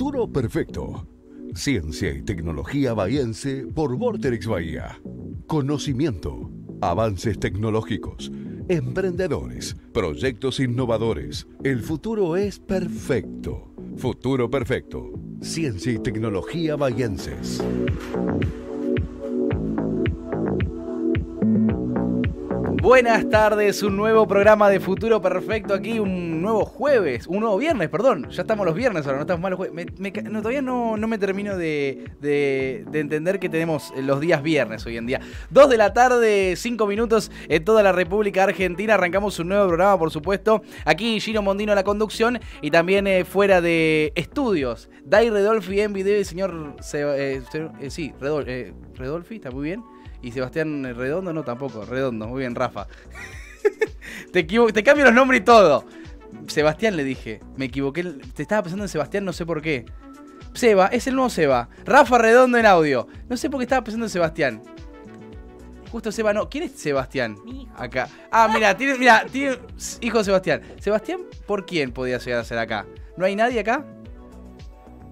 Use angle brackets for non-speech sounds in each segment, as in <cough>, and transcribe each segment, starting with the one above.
futuro perfecto. Ciencia y tecnología bahiense por Vortex Bahía. Conocimiento, avances tecnológicos, emprendedores, proyectos innovadores. El futuro es perfecto. Futuro perfecto. Ciencia y tecnología bahienses. buenas tardes, un nuevo programa de Futuro Perfecto aquí, un nuevo jueves, un nuevo viernes, perdón, ya estamos los viernes ahora, no estamos los jueves. todavía no, me termino de, entender que tenemos los días viernes hoy en día. Dos de la tarde, cinco minutos en toda la República Argentina, arrancamos un nuevo programa, por supuesto. Aquí Gino Mondino a la conducción y también eh, fuera de estudios, Dai Redolfi en video y señor... Eh, eh, sí, Redolfi, está muy bien. Y Sebastián Redondo, no, tampoco. Redondo, muy bien, Rafa. <laughs> te, te cambio los nombres y todo. Sebastián le dije. Me equivoqué. Te estaba pensando en Sebastián, no sé por qué. Seba, es el nuevo Seba. Rafa Redondo en audio. No sé por qué estaba pensando en Sebastián. Justo Seba, no. ¿Quién es Sebastián? Acá. Ah, mira, tiene, mira, tiene hijo de Sebastián. Sebastián, ¿por quién podía llegar a ser acá? ¿No hay nadie acá?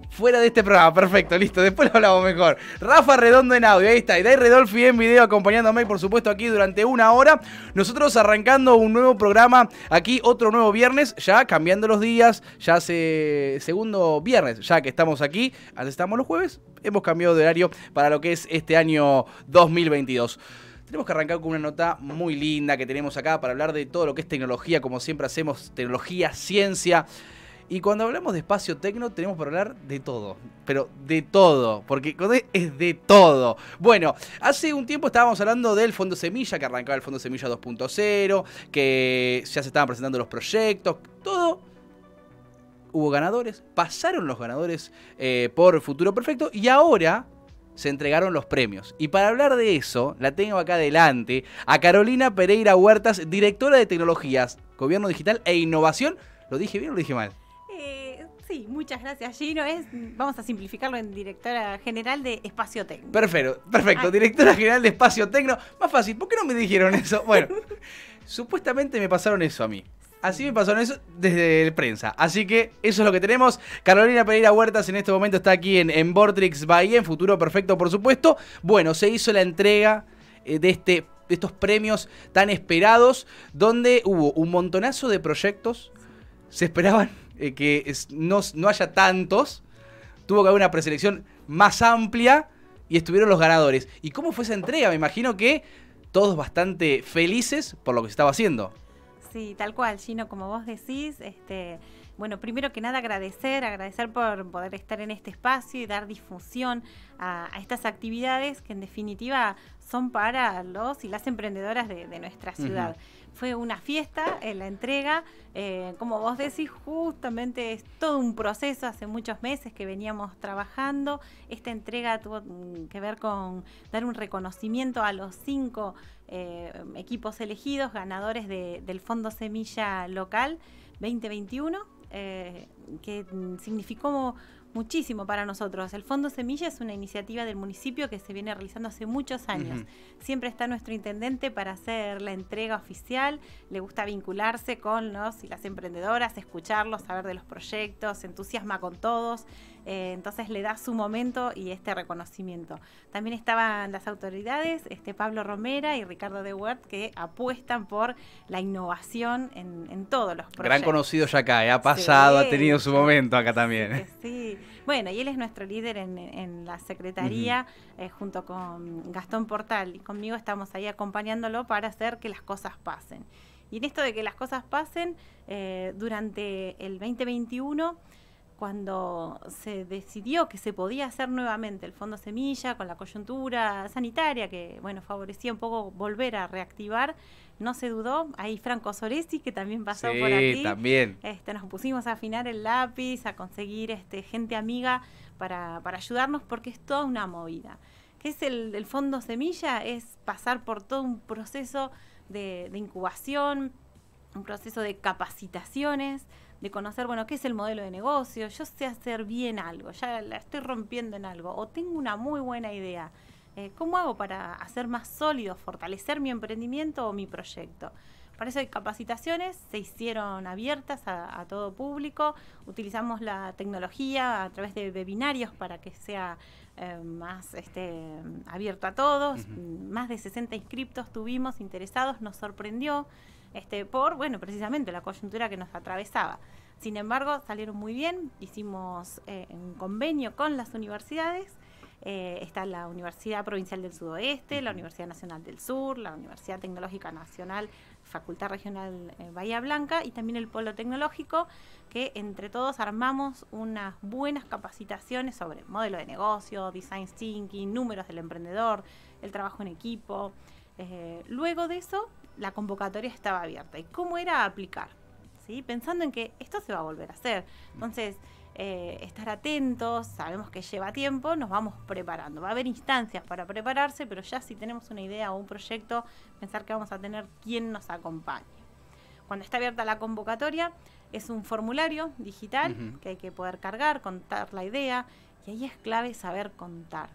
fuera de este programa. Perfecto, listo. Después lo hablamos mejor. Rafa Redondo en audio, ahí está. Y Dai Redolfi en video acompañándome, por supuesto, aquí durante una hora. Nosotros arrancando un nuevo programa aquí, otro nuevo viernes, ya cambiando los días. Ya hace segundo viernes, ya que estamos aquí. Antes estamos los jueves. Hemos cambiado de horario para lo que es este año 2022. Tenemos que arrancar con una nota muy linda que tenemos acá para hablar de todo lo que es tecnología, como siempre hacemos, tecnología, ciencia. Y cuando hablamos de espacio tecno, tenemos para hablar de todo. Pero de todo. Porque e es de todo. Bueno, hace un tiempo estábamos hablando del Fondo Semilla, que arrancaba el Fondo Semilla 2.0, que ya se estaban presentando los proyectos, todo. Hubo ganadores, pasaron los ganadores eh, por Futuro Perfecto y ahora se entregaron los premios. Y para hablar de eso, la tengo acá adelante a Carolina Pereira Huertas, directora de Tecnologías, Gobierno Digital e Innovación. ¿Lo dije bien o lo dije mal? Sí, muchas gracias, Gino. Es, vamos a simplificarlo en directora general de Espacio Tecno. Perfecto, perfecto. Directora general de Espacio Tecno. Más fácil, ¿por qué no me dijeron eso? <laughs> Bueno, supuestamente me pasaron eso a mí. Así me pasaron eso desde el prensa. Así que eso es lo que tenemos. Carolina Pereira Huertas en este momento está aquí en, en Vortrix Bahía, en Futuro Perfecto, por supuesto. Bueno, se hizo la entrega eh, de este de estos premios tan esperados, donde hubo un montonazo de proyectos, se esperaban eh, que no, haya tantos, tuvo que haber una preselección más amplia y estuvieron los ganadores. ¿Y cómo fue esa entrega? Me imagino que todos bastante felices por lo que se estaba haciendo. Sí, tal cual, Gino, como vos decís, este, bueno, primero que nada agradecer, agradecer por poder estar en este espacio y dar difusión a, estas actividades que en definitiva son para los y las emprendedoras de, nuestra ciudad. Fue una fiesta en la entrega. Eh, como vos decís, justamente es todo un proceso. Hace muchos meses que veníamos trabajando. Esta entrega tuvo que ver con dar un reconocimiento a los cinco eh, equipos elegidos, ganadores del Fondo Semilla Local 2021, eh, que significó muchísimo para nosotros. El Fondo Semilla es una iniciativa del municipio que se viene realizando hace muchos años. Siempre está nuestro intendente para hacer la entrega oficial, le gusta vincularse con los y las emprendedoras, escucharlos, saber de los proyectos, entusiasma con todos. Eh, entonces le da su momento y este reconocimiento. También estaban las autoridades, este Pablo Romera y Ricardo De Huert, que apuestan por la innovación en, todos los proyectos. Gran conocido ya acá, ¿eh? ha pasado, ha tenido su momento acá también. ¿eh? Sí, Bueno, y él es nuestro líder en, la Secretaría, junto con Gastón Portal, y conmigo estamos ahí acompañándolo para hacer que las cosas pasen. Y en esto de que las cosas pasen, durante el 2021 cuando se decidió que se podía hacer nuevamente el Fondo Semilla con la coyuntura sanitaria, que bueno, favorecía un poco volver a reactivar, no se dudó. Ahí Franco Soresi, que también pasó por aquí. también. Este, nos pusimos a afinar el lápiz, a conseguir este, gente amiga para, ayudarnos, porque es toda una movida. ¿Qué es el, Fondo Semilla? Es pasar por todo un proceso de incubación, un proceso de capacitaciones, de conocer, bueno, qué es el modelo de negocio, yo sé hacer bien algo, ya la estoy rompiendo en algo, o tengo una muy buena idea. Eh, ¿Cómo hago para hacer más sólido, fortalecer mi emprendimiento o mi proyecto? Para eso hay capacitaciones, se hicieron abiertas a, todo público, utilizamos la tecnología a través de webinarios para que sea eh, más este, abierto a todos, más de 60 inscriptos tuvimos interesados, nos sorprendió. Este, por, bueno, precisamente la coyuntura que nos atravesaba. Sin embargo, salieron muy bien, hicimos eh, un convenio con las universidades, eh, está la Universidad Provincial del Sudoeste, la Universidad Nacional del Sur, la Universidad Tecnológica Nacional, Facultad Regional eh, Bahía Blanca y también el Polo Tecnológico, que entre todos armamos unas buenas capacitaciones sobre modelo de negocio, design thinking, números del emprendedor, el trabajo en equipo. luego de eso la convocatoria estaba abierta y cómo era aplicar, ¿sí? pensando en que esto se va a volver a hacer. Entonces, eh, estar atentos, sabemos que lleva tiempo, nos vamos preparando. Va a haber instancias para prepararse, pero ya si tenemos una idea o un proyecto, pensar que vamos a tener quien nos acompañe. Cuando está abierta la convocatoria, es un formulario digital que hay que poder cargar, contar la idea, y ahí es clave saber contar.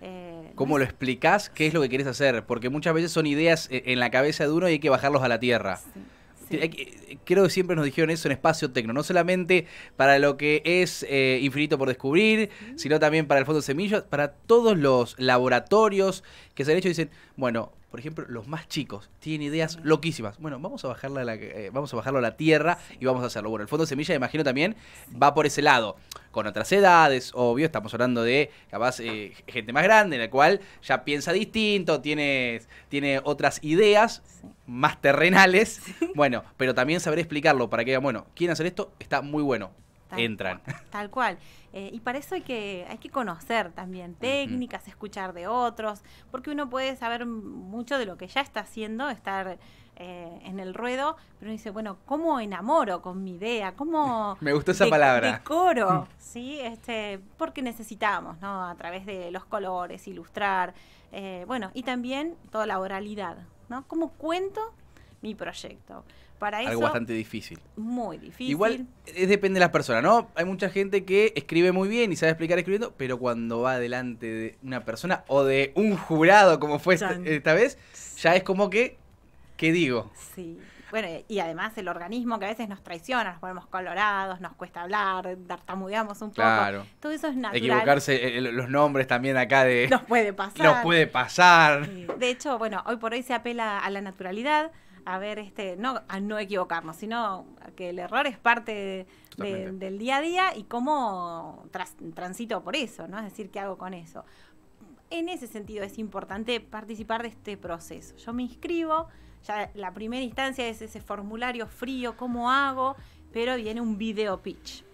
Eh, ¿Cómo lo explicás? ¿Qué es lo que quieres hacer? Porque muchas veces son ideas e-, en la cabeza de uno y hay que bajarlos a la tierra. Creo que siempre nos dijeron eso en Espacio Tecno, no solamente para lo que es eh, Infinito por Descubrir, sino también para el Fondo de Semillas, para todos los laboratorios que se han hecho. Dicen, bueno, por ejemplo, los más chicos tienen ideas loquísimas. Bueno, vamos a, bajarla eh, vamos a bajarlo a la tierra y vamos a hacerlo. Bueno, el fondo de semilla, imagino también, va por ese lado. Con otras edades, obvio, estamos hablando de capaz eh, gente más grande, en la cual ya piensa distinto, tiene, tiene otras ideas más terrenales. Bueno, pero también saber explicarlo para que, bueno, quieren hacer esto, está muy bueno. Entran. tal cual. Eh, y para eso hay que, hay que conocer también técnicas, escuchar de otros, porque uno puede saber mucho de lo que ya está haciendo, estar eh, en el ruedo, pero uno dice, bueno, ¿cómo enamoro con mi idea? ¿Cómo <laughs> Me gustó esa palabra. Decoro, mm. ¿sí? Este, porque necesitamos, ¿no? A través de los colores, ilustrar, eh, bueno, y también toda la oralidad, ¿no? ¿Cómo cuento mi proyecto? algo bastante difícil. Muy difícil. Igual eh, depende de las personas, ¿no? Hay mucha gente que escribe muy bien y sabe explicar escribiendo, pero cuando va delante de una persona o de un jurado, como fue esta, vez, ya es como que, ¿qué digo? Sí. Bueno, y además el organismo que a veces nos traiciona, nos ponemos colorados, nos cuesta hablar, tartamudeamos un poco. Claro. Todo eso es natural. Equivocarse eh, eh, los nombres también acá de... Nos puede pasar. <laughs> Nos puede pasar. De hecho, bueno, hoy por hoy se apela a la naturalidad a ver, este, no no equivocarnos, sino que el error es parte del día a día y cómo transito por eso, ¿no? Es decir, ¿qué hago con eso? En ese sentido es importante participar de este proceso. Yo me inscribo, ya la primera instancia es ese formulario frío, ¿cómo hago? Pero viene un video pitch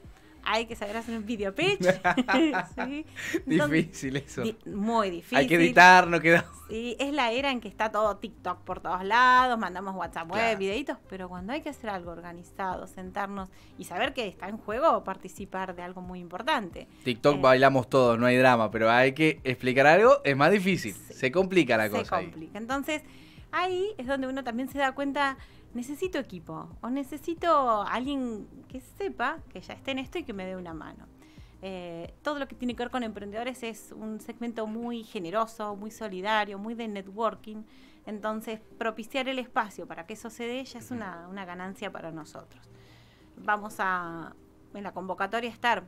hay que saber hacer un video pitch. <laughs> <laughs> Difícil eso. muy difícil. Hay que editar, no queda. Sí, es la era en que está todo TikTok por todos lados, mandamos WhatsApp web, videitos, pero cuando hay que hacer algo organizado, sentarnos y saber que está en juego o participar de algo muy importante. TikTok eh, bailamos todos, no hay drama, pero hay que explicar algo, es más difícil. Se complica la cosa. Se complica. Entonces, ahí es donde uno también se da cuenta necesito equipo o necesito alguien que sepa que ya esté en esto y que me dé una mano. Eh, todo lo que tiene que ver con emprendedores es un segmento muy generoso, muy solidario, muy de networking. Entonces, propiciar el espacio para que eso se dé ya es una, una ganancia para nosotros. Vamos a, en la convocatoria, estar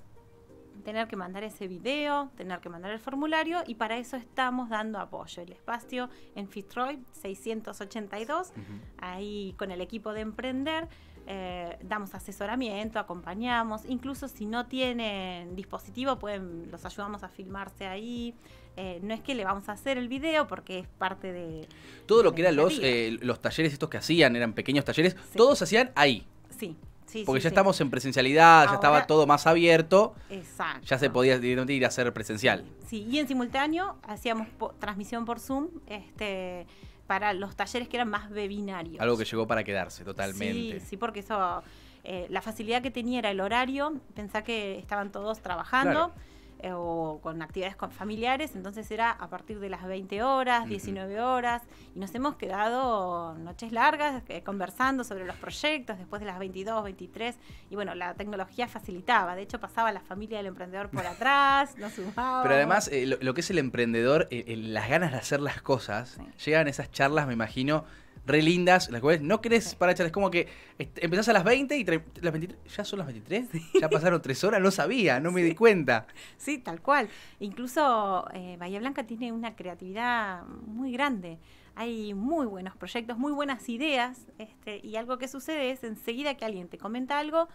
tener que mandar ese video, tener que mandar el formulario y para eso estamos dando apoyo. El espacio en Fitroid 682, ahí con el equipo de Emprender. Eh, damos asesoramiento, acompañamos, incluso si no tienen dispositivo, pueden, los ayudamos a filmarse ahí. Eh, no es que le vamos a hacer el video porque es parte de... Todo lo que eran los, eh, los talleres estos que hacían, eran pequeños talleres, todos hacían ahí. Sí. Porque ya estamos en presencialidad, ya estaba todo más abierto. Exacto. Ya se podía ir a hacer presencial. Sí, y en simultáneo hacíamos transmisión por Zoom este, para los talleres que eran más webinarios. Algo que llegó para quedarse totalmente. Sí, porque eso, eh, la facilidad que tenía era el horario, pensá que estaban todos trabajando. Eh, o con actividades con familiares, entonces era a partir de las 20 horas, 19 horas, y nos hemos quedado noches largas eh, conversando sobre los proyectos después de las 22, 23, y bueno, la tecnología facilitaba, de hecho pasaba la familia del emprendedor por <laughs> atrás, nos sumaba. Pero además, eh, lo, que es el emprendedor, las ganas de hacer las cosas, llegan esas charlas, me imagino, re lindas, las cuales no querés para echar. Es como que empezás a las 20 y las ya son las 23, ya pasaron tres horas, no sabía, no me di cuenta. Sí, tal cual. Incluso eh, Bahía Blanca tiene una creatividad muy grande. Hay muy buenos proyectos, muy buenas ideas, este, y algo que sucede es enseguida que alguien te comenta algo,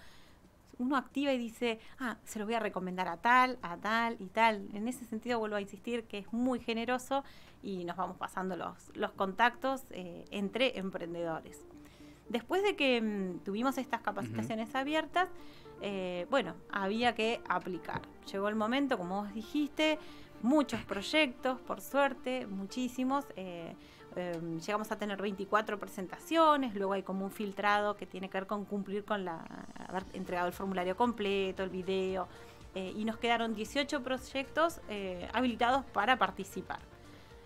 uno activa y dice, ah, se lo voy a recomendar a tal, a tal y tal. En ese sentido vuelvo a insistir que es muy generoso y nos vamos pasando los, los contactos eh, entre emprendedores. Después de que mm, tuvimos estas capacitaciones abiertas, eh, bueno, había que aplicar. Llegó el momento, como vos dijiste, muchos proyectos, por suerte, muchísimos. Eh, Em, llegamos a tener 24 presentaciones, luego hay como un filtrado que tiene que ver con cumplir con la, haber entregado el formulario completo, el video, eh, y nos quedaron 18 proyectos eh, habilitados para participar.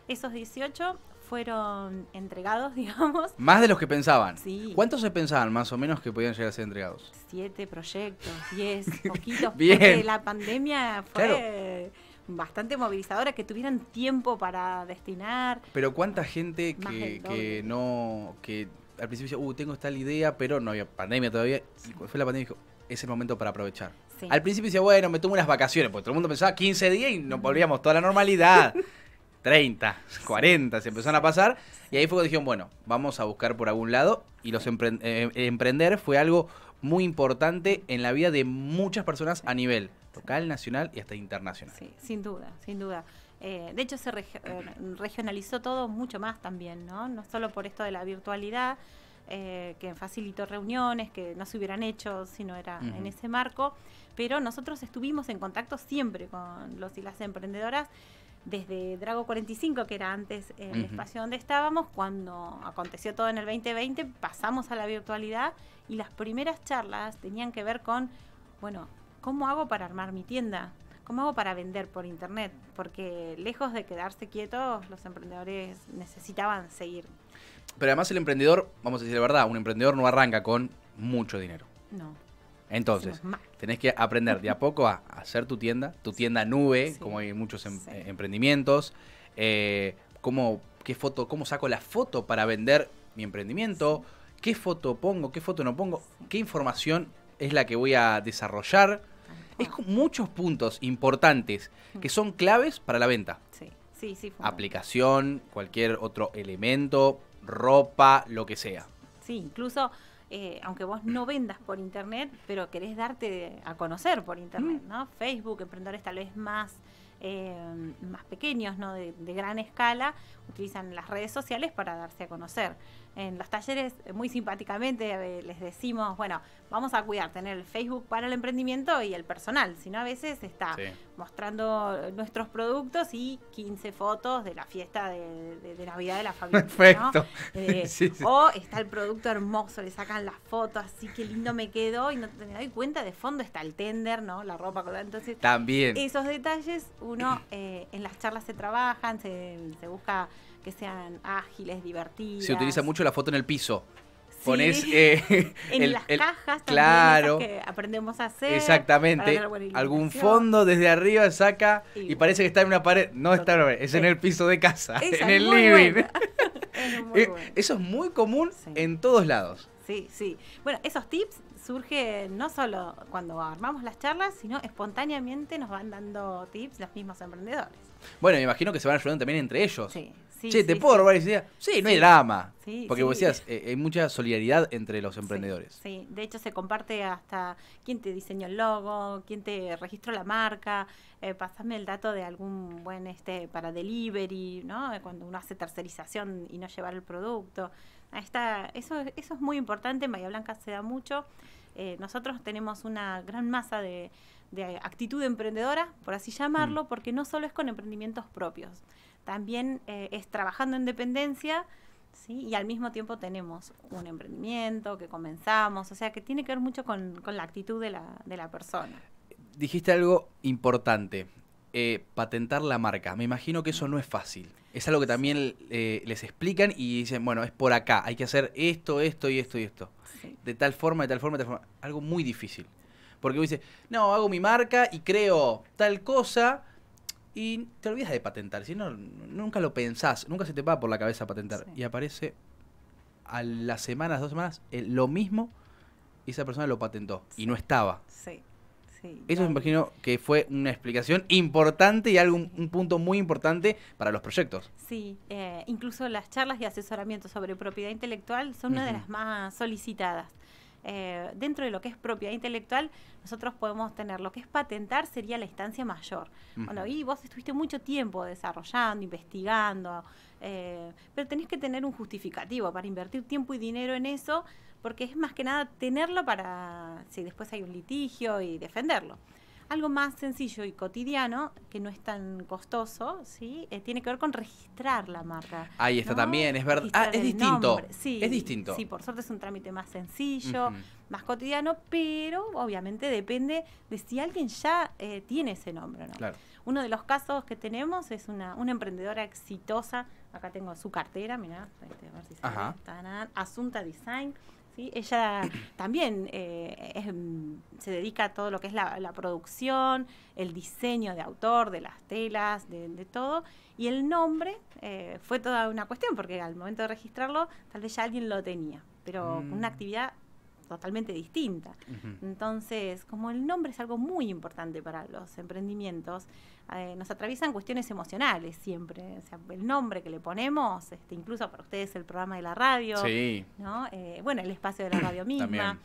Esos 18 fueron entregados, <laughs> digamos. Más de los que pensaban. Sí. ¿Cuántos se pensaban más o menos que podían llegar a ser entregados? Siete proyectos, diez, <laughs> poquitos. Bien. Porque la pandemia fue bastante movilizadora, que tuvieran tiempo para destinar. Pero cuánta gente que, no, que al principio decía, uh, tengo esta idea, pero no había pandemia todavía, y fue la pandemia dijo, es el momento para aprovechar. Al principio decía, bueno, me tomo unas vacaciones, porque todo el mundo pensaba 15 días y nos volvíamos toda la normalidad. 30, <laughs> 40 se empezaron a pasar. Y ahí fue cuando dijeron, bueno, vamos a buscar por algún lado. Y los eh, emprender fue algo muy importante en la vida de muchas personas a nivel local, nacional y hasta internacional. Sí, sin duda, sin duda. Eh, de hecho, se eh, regionalizó todo mucho más también, ¿no? No solo por esto de la virtualidad, eh, que facilitó reuniones que no se hubieran hecho si no era en ese marco, pero nosotros estuvimos en contacto siempre con los y las emprendedoras desde Drago 45, que era antes el espacio donde estábamos, cuando aconteció todo en el 2020, pasamos a la virtualidad y las primeras charlas tenían que ver con, bueno, ¿cómo hago para armar mi tienda? ¿Cómo hago para vender por internet? Porque lejos de quedarse quietos, los emprendedores necesitaban seguir. Pero además el emprendedor, vamos a decir la verdad, un emprendedor no arranca con mucho dinero. No. Entonces, tenés que aprender de a poco a hacer tu tienda, tu tienda nube, como hay muchos em- eh, emprendimientos, eh, cómo, qué foto, cómo saco la foto para vender mi emprendimiento, qué foto pongo, qué foto no pongo, qué información es la que voy a desarrollar es muchos puntos importantes que mm. son claves para la venta. Sí, sí, sí. Aplicación, cualquier otro elemento, ropa, lo que sea. Sí, incluso eh, aunque vos no vendas por internet, pero querés darte a conocer por internet, mm. ¿no? Facebook, emprendedores tal vez más, eh, más pequeños, ¿no? de, gran escala utilizan las redes sociales para darse a conocer. En los talleres, eh, muy simpáticamente, eh, les decimos, bueno, vamos a cuidar, tener el Facebook para el emprendimiento y el personal, Si no, a veces está mostrando eh, nuestros productos y 15 fotos de la fiesta de, Navidad de la familia. <laughs> O está el producto hermoso, le sacan las fotos, así que lindo me quedó y no me doy cuenta, de fondo está el tender, ¿no? La ropa Entonces, también. Esos detalles, uno en las charlas se trabajan, se busca que sean ágiles, divertidas. Se utiliza mucho la foto en el piso. Sí, Pones <laughs> eh, en las cajas claro, que aprendemos a hacer. Exactamente. Algún fondo desde arriba saca y, parece que está en una pared. No está en pared, es en el piso de casa, en el living. Eso es muy común en todos lados. Sí, sí. Bueno, esos tips surgen no solo cuando armamos las charlas, sino espontáneamente nos van dando tips los mismos emprendedores. Bueno, me imagino que se van ayudando también entre ellos. Sí. Sí, ¿te puedo robar esa idea? Sí, no hay drama. porque vos decías, eh, hay mucha solidaridad entre los emprendedores. Sí, de hecho se comparte hasta quién te diseñó el logo, quién te registró la marca, eh, pasame el dato de algún buen este para delivery, ¿no? Cuando uno hace tercerización y no llevar el producto. está, eso, eso es muy importante, en Blanca se da mucho. Eh, nosotros tenemos una gran masa de, actitud emprendedora, por así llamarlo, mm. porque no solo es con emprendimientos propios también eh, es trabajando en dependencia, ¿sí? Y al mismo tiempo tenemos un emprendimiento que comenzamos, o sea que tiene que ver mucho con, la actitud de la, de la persona. Dijiste algo importante, eh, patentar la marca. Me imagino que eso no es fácil. Es algo que también eh, les explican y dicen, bueno, es por acá, hay que hacer esto, esto y esto y esto. De tal forma, de tal forma, de tal forma. Algo muy difícil. Porque uno dice, no, hago mi marca y creo tal cosa, y te olvidas de patentar, si no, nunca lo pensás, nunca se te va por la cabeza patentar. Y aparece a las semanas, dos semanas, eh, lo mismo, y esa persona lo patentó y no estaba. Sí. Sí, Eso me imagino que fue una explicación importante y algo, un punto muy importante para los proyectos. Sí, eh, incluso las charlas de asesoramiento sobre propiedad intelectual son una de las más solicitadas. Eh, dentro de lo que es propiedad intelectual, nosotros podemos tener lo que es patentar sería la instancia mayor. y vos estuviste mucho tiempo desarrollando, investigando, eh, pero tenés que tener un justificativo para invertir tiempo y dinero en eso, porque es más que nada tenerlo para si después hay un litigio y defenderlo algo más sencillo y cotidiano, que no es tan costoso, ¿sí? Eh, tiene que ver con registrar la marca. Ahí está también, es verdad. Ah, es distinto. Sí, es distinto. Sí, por suerte es un trámite más sencillo, más cotidiano, pero obviamente depende de si alguien ya eh, tiene ese nombre no. Uno de los casos que tenemos es una, emprendedora exitosa, acá tengo su cartera, mirá, este, a ver si se Asunta Design ella también eh, se dedica a todo lo que es la, producción, el diseño de autor, de las telas, de, todo. Y el nombre eh, fue toda una cuestión, porque al momento de registrarlo, tal vez ya alguien lo tenía, pero una mm. actividad totalmente distinta. Entonces, como el nombre es algo muy importante para los emprendimientos, eh, nos atraviesan cuestiones emocionales siempre. O sea, el nombre que le ponemos, este, incluso para ustedes el programa de la radio, ¿no? Eh, bueno, el espacio de la radio <clears throat> misma.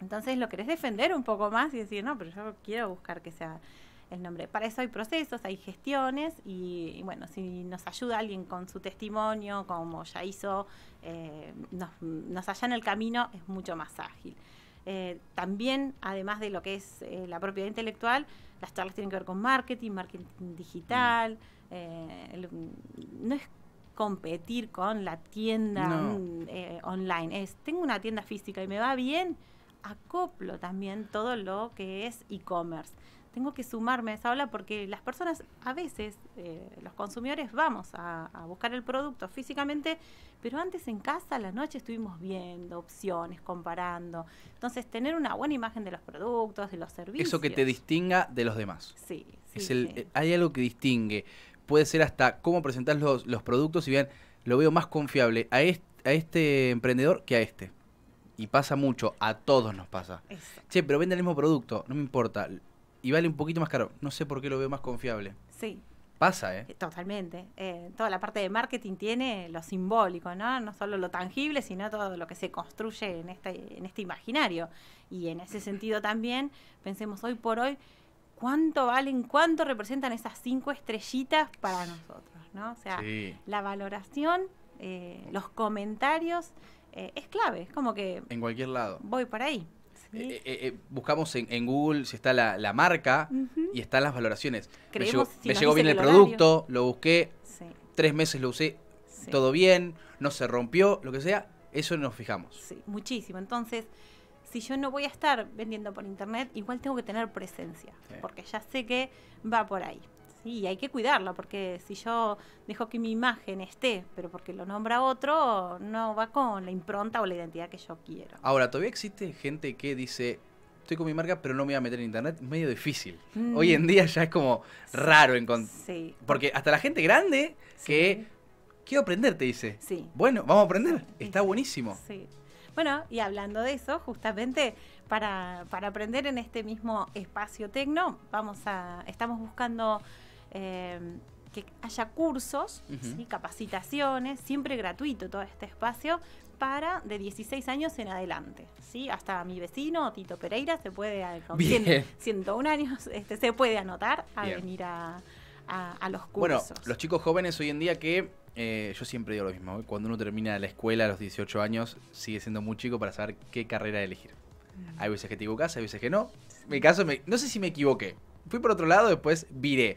Entonces lo querés defender un poco más y decir, no, pero yo quiero buscar que sea el nombre. Para eso hay procesos, hay gestiones y, bueno, si nos ayuda alguien con su testimonio, como ya hizo, eh, nos, nos en el camino, es mucho más ágil. Eh, también, además de lo que es eh, la propiedad intelectual, las charlas tienen que ver con marketing, marketing digital. no es competir con la tienda online, es tengo una tienda física y me va bien, acoplo también todo lo que es e-commerce tengo que sumarme a esa habla porque las personas a veces, eh, los consumidores, vamos a, buscar el producto físicamente, pero antes en casa, a la noche, estuvimos viendo opciones, comparando. Entonces, tener una buena imagen de los productos, de los servicios. Eso que te distinga de los demás. Sí, sí. Hay algo que distingue. Puede ser hasta cómo presentar los, productos y bien lo veo más confiable a este, emprendedor que a este. Y pasa mucho, a todos nos pasa. Che, pero vende el mismo producto, no me importa y vale un poquito más caro. No sé por qué lo veo más confiable. Sí. Pasa, ¿eh? eh totalmente. Eh, toda la parte de marketing tiene lo simbólico, ¿no? No solo lo tangible, sino todo lo que se construye en este, en este imaginario. Y en ese sentido también, pensemos hoy por hoy, ¿cuánto valen, cuánto representan esas cinco estrellitas para nosotros, ¿no? O sea, la valoración, eh, los comentarios, es clave. Es como que... En cualquier lado. Voy por ahí. Eh, eh, eh, buscamos en, Google si está la, marca y están las valoraciones. Creemos, me llegó, llegó bien el, producto, lo busqué, tres meses lo usé, todo bien, no se rompió, lo que sea, eso nos fijamos. muchísimo. Entonces, si yo no voy a estar vendiendo por internet, igual tengo que tener presencia, porque ya sé que va por ahí. Y hay que cuidarlo, porque si yo dejo que mi imagen esté, pero porque lo nombra otro, no va con la impronta o la identidad que yo quiero. Ahora, todavía existe gente que dice, estoy con mi marca, pero no me voy a meter en internet, medio difícil. Mm. Hoy en día ya es como raro encontrar. Sí. Porque hasta la gente grande que quiero aprender, te dice. Sí. Bueno, vamos a aprender. Está buenísimo. Sí. Bueno, y hablando de eso, justamente para, para aprender en este mismo espacio tecno, vamos a, estamos buscando Em, que haya cursos, capacitaciones, siempre gratuito todo este espacio, para de 16 años en adelante, ¿sí? Hasta mi vecino, Tito Pereira, se puede, eh, con 101 años, <laughs> este, se puede anotar a venir a, los cursos. Bueno, los chicos jóvenes hoy en día que, eh, yo siempre digo lo mismo, ¿eh? cuando uno termina la escuela a los 18 años, sigue siendo muy chico para saber qué carrera elegir. Mm. Hay veces que te equivocas, hay veces que no. caso, no sé si me equivoqué. Fui por otro lado, después viré.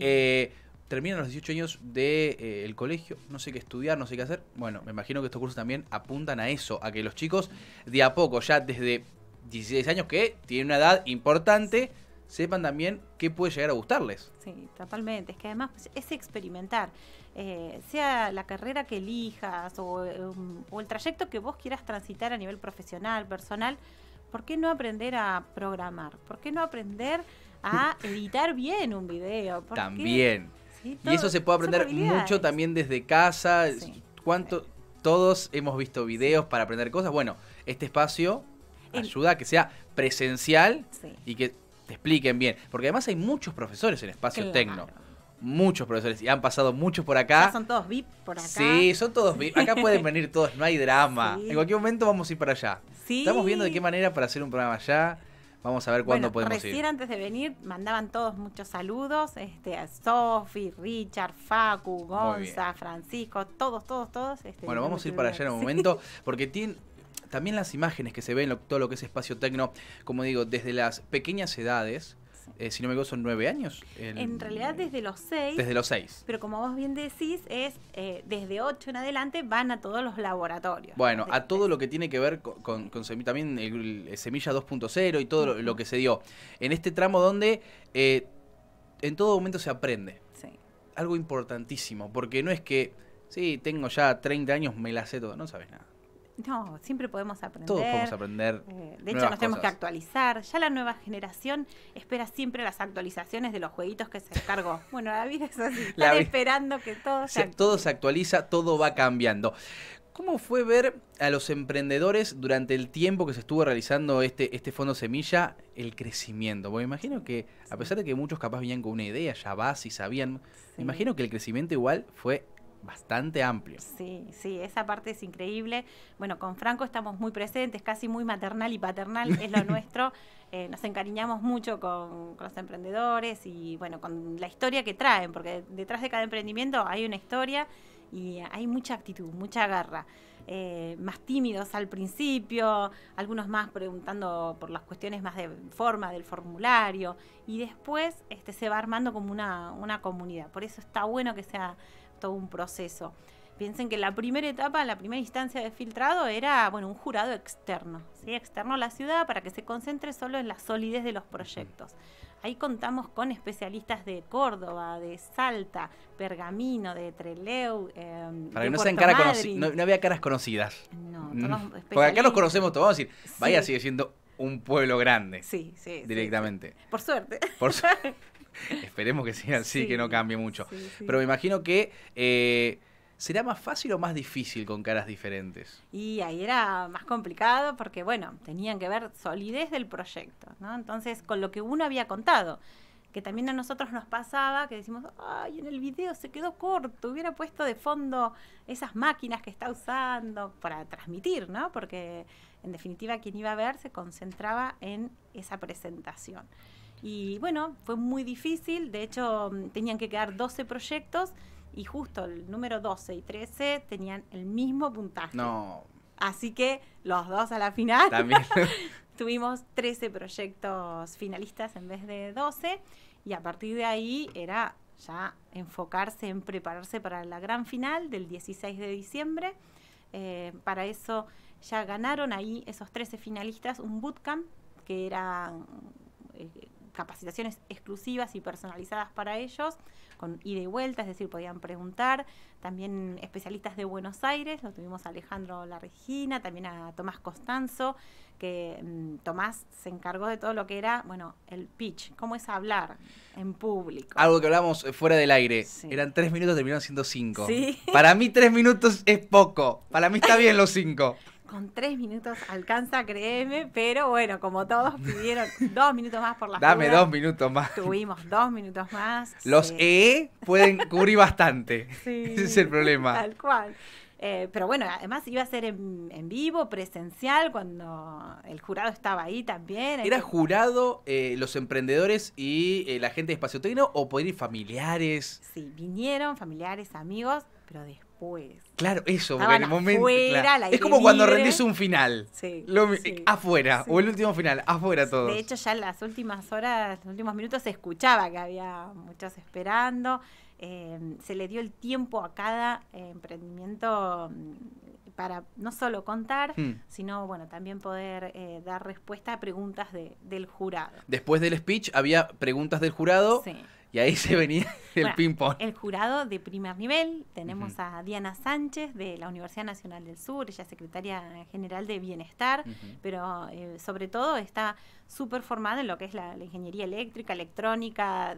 Eh, terminan los 18 años del eh, colegio, no sé qué estudiar, no sé qué hacer. Bueno, me imagino que estos cursos también apuntan a eso, a que los chicos de a poco, ya desde 16 años, que tienen una edad importante, sepan también qué puede llegar a gustarles. Sí, totalmente. Es que además pues, es experimentar. Eh, sea la carrera que elijas o, um, o el trayecto que vos quieras transitar a nivel profesional, personal, ¿por qué no aprender a programar? ¿Por qué no aprender a editar bien un video. También. y eso se puede aprender mucho también desde casa. todos hemos visto videos para aprender cosas. Bueno, este espacio ayuda a que sea presencial y que te expliquen bien. Porque además hay muchos profesores en espacio tecno muchos profesores y han pasado muchos por acá. son todos VIP por acá. Sí, son todos VIP. Acá pueden <laughs> venir todos, no hay drama. En cualquier momento vamos a ir para allá. Estamos viendo de qué manera para hacer un programa allá. Vamos a ver cuándo bueno, podemos recién antes de venir mandaban todos muchos saludos, este, a Sofi, Richard, Facu, Gonza, Francisco, todos, todos, todos. Este, bueno, vamos a ir para allá en un momento, <laughs> porque tiene, también las imágenes que se ven, todo lo que es espacio tecno, como digo, desde las pequeñas edades, eh, si no me equivoco, son nueve años. en realidad, desde los seis. Desde los seis. Pero como vos bien decís, es eh, desde ocho en adelante van a todos los laboratorios. Bueno, a todo lo que tiene que ver con, también Semilla 2.0 y todo lo, que se dio. En este tramo donde eh, en todo momento se aprende. Sí. Algo importantísimo, porque no es que, sí, tengo ya 30 años, me la sé todo, no sabes nada. No, siempre podemos aprender. Todos podemos aprender. Eh, de hecho, nos tenemos que actualizar. Ya la nueva generación espera siempre las actualizaciones de los jueguitos que se descargó. <laughs> bueno, la vida es así. esperando que todo se, todo se actualiza, todo va cambiando. ¿Cómo fue ver a los emprendedores durante el tiempo que se estuvo realizando este, este fondo semilla el crecimiento? Porque imagino que, a pesar de que muchos capaz venían con una idea ya vas y sabían, me imagino que el crecimiento igual fue bastante amplio. Sí, sí, esa parte es increíble. Bueno, con Franco estamos muy presentes, casi muy maternal y paternal es lo <laughs> nuestro. Eh, nos encariñamos mucho con, los emprendedores y bueno, con la historia que traen, porque detrás de cada emprendimiento hay una historia y hay mucha actitud, mucha garra. Eh, más tímidos al principio, algunos más preguntando por las cuestiones más de forma del formulario y después este, se va armando como una, una comunidad. Por eso está bueno que sea todo un proceso. Piensen que la primera etapa, la primera instancia de filtrado era bueno, un jurado externo, externo a la ciudad para que se concentre solo en la solidez de los proyectos. Ahí contamos con especialistas de Córdoba, de Salta, Pergamino, de Treleu. Em, para que no sean caras conocidas no, había caras conocidas. Mm. Porque acá los conocemos todos. Vamos a decir, vaya, sigue siendo un pueblo grande. Sí, sí. Directamente. Por suerte. Por suerte. <laughs> <laughs> Esperemos que sea así, que no cambie mucho. Pero me imagino que eh, será más fácil o más difícil con caras diferentes. Y ahí era más complicado porque, bueno, tenían que ver solidez del proyecto, ¿no? Entonces, con lo que uno había contado que también a nosotros nos pasaba, que decimos, ay, en el video se quedó corto, hubiera puesto de fondo esas máquinas que está usando para transmitir, ¿no? Porque en definitiva quien iba a ver se concentraba en esa presentación. Y bueno, fue muy difícil, de hecho mm, tenían que quedar 12 proyectos y justo el número 12 y 13 tenían el mismo puntaje. No. Así que los dos a la final También. <laughs> tuvimos 13 proyectos finalistas en vez de 12 y a partir de ahí era ya enfocarse en prepararse para la gran final del 16 de diciembre. Eh, para eso ya ganaron ahí esos 13 finalistas un bootcamp que era eh, capacitaciones exclusivas y personalizadas para ellos, con ida y vuelta, es decir, podían preguntar. También especialistas de Buenos Aires, lo tuvimos a Alejandro Regina también a Tomás Costanzo, que mm, Tomás se encargó de todo lo que era, bueno, el pitch, cómo es hablar en público. Algo que hablamos eh, fuera del aire. Eran tres minutos, terminaron siendo cinco. Para mí tres minutos es poco. Para mí está bien los cinco. <laughs> con tres minutos alcanza, créeme, pero bueno, como todos pidieron <laughs> dos minutos más por las Dame dos minutos más. Tuvimos dos minutos más. Los eh. E pueden cubrir bastante. <laughs> Sí, <laughs> Ese es el problema. Tal cual. Eh, pero bueno, además iba a ser en, vivo, presencial, cuando el jurado estaba ahí también. ¿Era jurado eh, los emprendedores y la gente de Espacio Tecno o podían ir familiares? Sí, vinieron familiares, amigos, pero después Claro, eso, en el momento. Es como cuando rendís un final. Sí, afuera, o el último final, afuera todo. De hecho, ya en las últimas horas, los últimos minutos se escuchaba que había muchos esperando. Eh, se le dio el tiempo a cada emprendimiento mm, para no solo contar, hmm. sino bueno, también poder eh, dar respuesta a preguntas del jurado. Después del speech había preguntas del jurado. Y ahí se venía el ping-pong. El jurado de primer nivel, tenemos a Diana Sánchez de la Universidad Nacional del Sur, ella es secretaria general de Bienestar, pero eh, sobre todo está súper formada en lo que es la, ingeniería eléctrica, electrónica,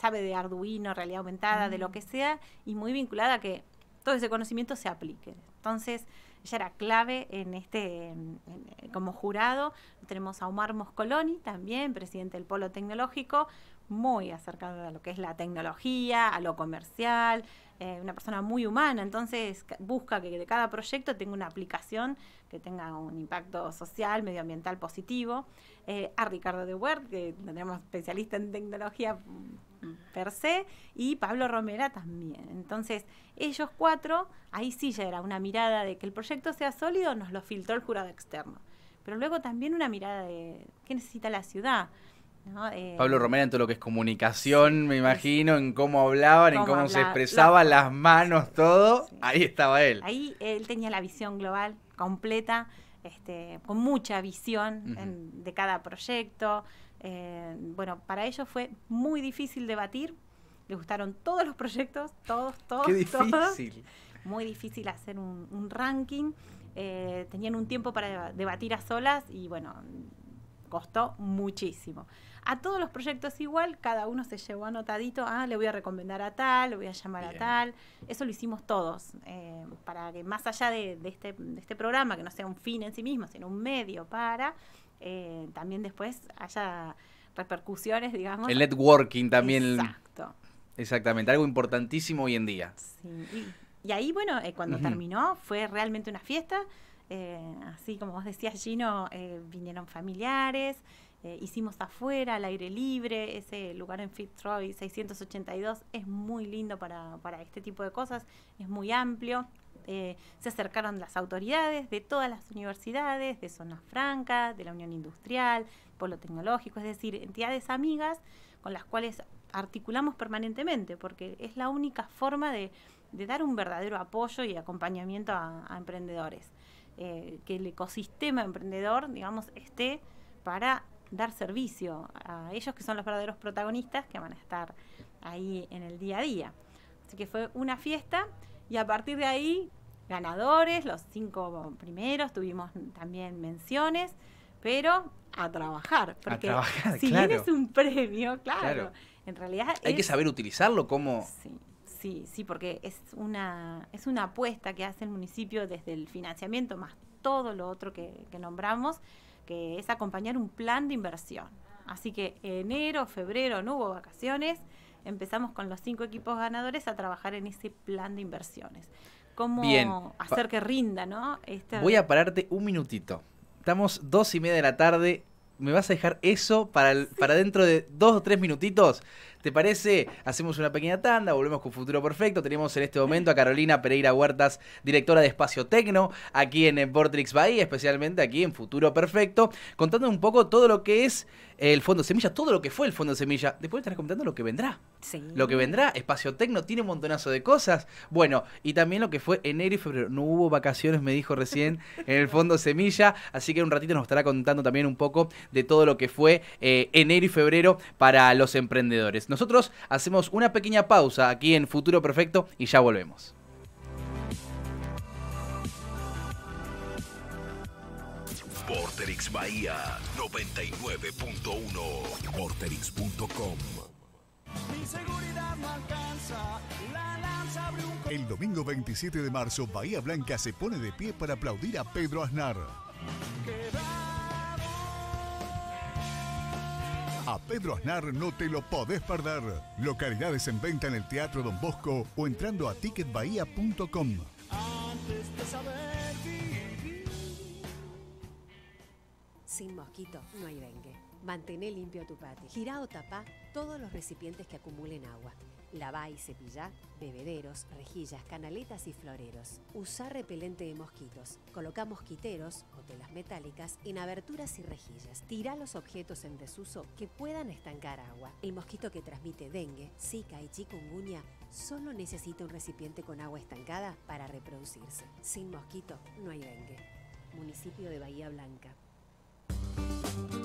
sabe de Arduino, realidad aumentada, de lo mm. que sea, y muy vinculada a que todo ese conocimiento se aplique. Entonces, ella era clave en este, como jurado. Tenemos a Omar Moscoloni, también presidente del Polo Tecnológico, muy acercado a lo que es la tecnología, a lo comercial, eh, una persona muy humana, entonces busca que de cada proyecto tenga una aplicación que tenga un impacto social, medioambiental positivo. Eh, a Ricardo de Huert, que tenemos especialista en tecnología per se y Pablo Romera también. Entonces, ellos cuatro, ahí sí ya era una mirada de que el proyecto sea sólido, nos lo filtró el jurado externo. Pero luego también una mirada de qué necesita la ciudad. Eh, Pablo Romera en todo lo que es comunicación, me imagino, en cómo hablaban, en cómo se expresaban las manos, todo, ahí estaba él. Ahí él tenía la visión global completa, este, con mucha visión de cada proyecto, eh, bueno, para ellos fue muy difícil debatir, les gustaron todos los proyectos, todos, todos. Qué difícil. Muy difícil hacer un, ranking. Eh, tenían un tiempo para debatir a solas y bueno, costó muchísimo. A todos los proyectos igual, cada uno se llevó anotadito, ah, le voy a recomendar a tal, le voy a llamar a tal. Eso lo hicimos todos, eh, para que más allá de, este, de este programa, que no sea un fin en sí mismo, sino un medio para eh, también después haya repercusiones, digamos. El networking también. Exacto. Exactamente, algo importantísimo hoy en día. Y, ahí, bueno, eh, cuando terminó fue realmente una fiesta. Eh, así como vos decías, Gino, vinieron familiares, hicimos afuera, al aire libre, ese lugar en Fitzroy 682 es muy lindo para, para este tipo de cosas, es muy amplio. Eh, se acercaron las autoridades de todas las universidades, de Zona Franca, de la Unión Industrial, Polo Tecnológico, es decir, entidades amigas con las cuales articulamos permanentemente, porque es la única forma de, dar un verdadero apoyo y acompañamiento a, emprendedores. Eh, que el ecosistema emprendedor, digamos, esté para dar servicio a ellos que son los verdaderos protagonistas que van a estar ahí en el día a día. Así que fue una fiesta y a partir de ahí, ganadores, los cinco primeros, tuvimos también menciones, pero a trabajar. a trabajar, si bien es un premio, claro, en realidad... Hay que saber utilizarlo como... Sí. Sí, sí, porque es una, es una apuesta que hace el municipio desde el financiamiento más todo lo otro que nombramos, que es acompañar un plan de inversión. Así que enero, febrero no hubo vacaciones, empezamos con los cinco equipos ganadores a trabajar en ese plan de inversiones. Cómo hacer que rinda, ¿no? Este, Voy a pararte un minutito. Estamos dos y media de la tarde. ¿Me vas a dejar eso para, para dentro de dos o tres minutitos? ¿Te parece? Hacemos una pequeña tanda, volvemos con Futuro Perfecto. Tenemos en este momento a Carolina Pereira Huertas, directora de Espacio Tecno, aquí en Portrix Bahía, especialmente aquí en Futuro Perfecto, contando un poco todo lo que es el Fondo Semilla, todo lo que fue el Fondo Semilla. Después estarás contando lo que vendrá. Sí. Lo que vendrá, Espacio Tecno tiene un montonazo de cosas. Bueno, y también lo que fue enero y febrero. No hubo vacaciones, me dijo recién, <laughs> en el Fondo Semilla. Así que en un ratito nos estará contando también un poco de todo lo que fue eh, enero y febrero para los emprendedores. Nosotros hacemos una pequeña pausa aquí en Futuro Perfecto y ya volvemos. Bahía 99.1 El domingo 27 de marzo, Bahía Blanca se pone de pie para aplaudir a Pedro Aznar. A Pedro Aznar no te lo podés perder. Localidades en venta en el Teatro Don Bosco o entrando a ticketbahía.com. Antes de saber Sin mosquito no hay dengue. Mantén limpio tu patio. Gira o tapa todos los recipientes que acumulen agua. Lavá y cepillá bebederos, rejillas, canaletas y floreros. Usa repelente de mosquitos. Coloca mosquiteros o telas metálicas en aberturas y rejillas. Tira los objetos en desuso que puedan estancar agua. El mosquito que transmite dengue, zika y chikungunya solo necesita un recipiente con agua estancada para reproducirse. Sin mosquito no hay dengue. Municipio de Bahía Blanca.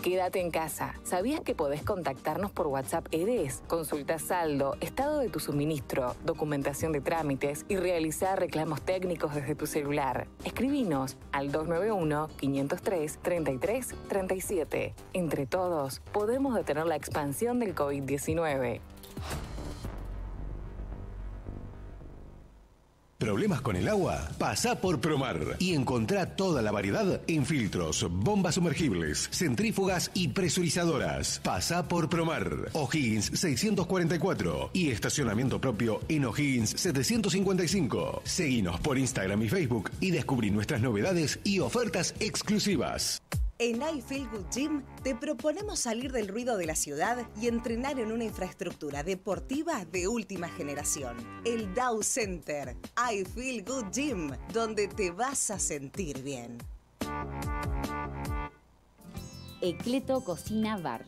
Quédate en casa. ¿Sabías que podés contactarnos por WhatsApp EDES? Consulta saldo, estado de tu suministro, documentación de trámites y realizar reclamos técnicos desde tu celular. Escribinos al 291-503-3337. Entre todos, podemos detener la expansión del COVID-19. problemas con el agua? Pasa por Promar y encontrá toda la variedad en filtros, bombas sumergibles, centrífugas y presurizadoras. Pasa por Promar, O'Higgins 644 y estacionamiento propio en O'Higgins 755. Seguinos por Instagram y Facebook y descubrí nuestras novedades y ofertas exclusivas. En I Feel Good Gym te proponemos salir del ruido de la ciudad y entrenar en una infraestructura deportiva de última generación. El Dow Center, I Feel Good Gym, donde te vas a sentir bien. Ecleto Cocina Bar.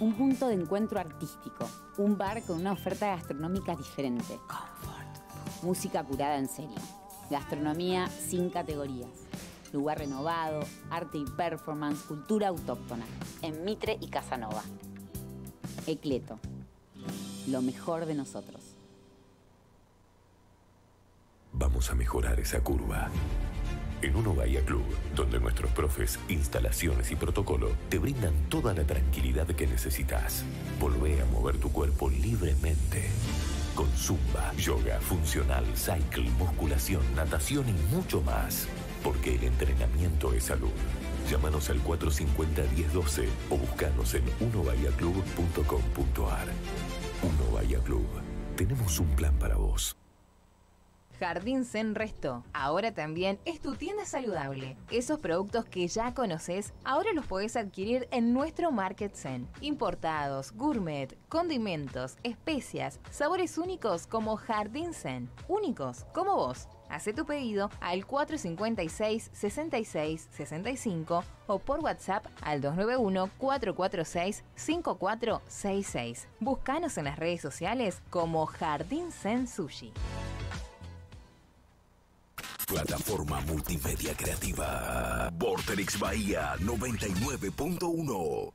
Un punto de encuentro artístico. Un bar con una oferta gastronómica diferente. Comfort. Música curada en serie, Gastronomía sin categorías lugar renovado, arte y performance, cultura autóctona, en Mitre y Casanova. Ecleto, lo mejor de nosotros. Vamos a mejorar esa curva. En Uno Bahía Club, donde nuestros profes, instalaciones y protocolo te brindan toda la tranquilidad que necesitas. Volvé a mover tu cuerpo libremente. Con zumba, yoga, funcional, cycle, musculación, natación y mucho más porque el entrenamiento es salud. Llámanos al 450-1012 o buscanos en unovayaclub.com.ar. Uno Club. Tenemos un plan para vos. Jardín Zen Resto. Ahora también es tu tienda saludable. Esos productos que ya conoces, ahora los podés adquirir en nuestro Market Zen. Importados, gourmet, condimentos, especias, sabores únicos como Jardín Zen. Únicos como vos. Hace tu pedido al 456 65 o por WhatsApp al 291-446-5466. Búscanos en las redes sociales como Jardín Zen Sushi. Plataforma multimedia creativa. Vortex Bahía 99.1.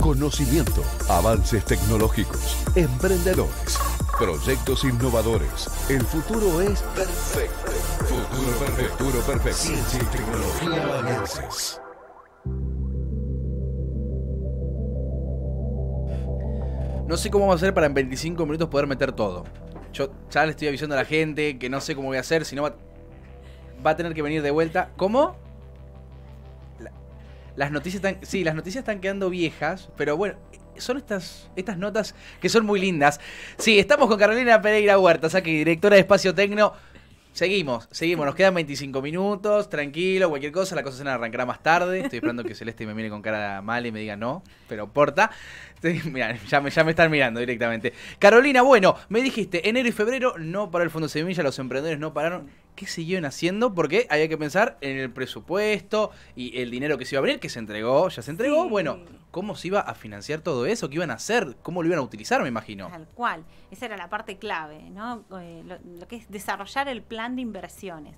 Conocimiento, avances tecnológicos, emprendedores Proyectos innovadores. El futuro es perfecto. Futuro perfecto. Futuro perfecto. Ciencia y tecnología balances. No sé cómo va a ser para en 25 minutos poder meter todo. Yo ya le estoy avisando a la gente que no sé cómo voy a hacer, si no va, va, a tener que venir de vuelta. ¿Cómo? las noticias están. Sí, las noticias están quedando viejas, pero bueno, son estas, estas notas que son muy lindas. Sí, estamos con Carolina Pereira Huerta, aquí, directora de Espacio Tecno. Seguimos, seguimos, nos quedan 25 minutos, tranquilo, cualquier cosa, la cosa se arrancará más tarde. Estoy esperando que Celeste me mire con cara mal y me diga no, pero porta. <laughs> Mirá, ya me, ya me están mirando directamente. Carolina, bueno, me dijiste, enero y febrero no para el Fondo Semilla, los emprendedores no pararon. ¿Qué siguieron haciendo? Porque había que pensar en el presupuesto y el dinero que se iba a abrir, que se entregó, ya se entregó. Bueno, cómo se iba a financiar todo eso, qué iban a hacer, cómo lo iban a utilizar, me imagino. Tal cual, esa era la parte clave, ¿no? Eh, lo, que es desarrollar el plan de inversiones.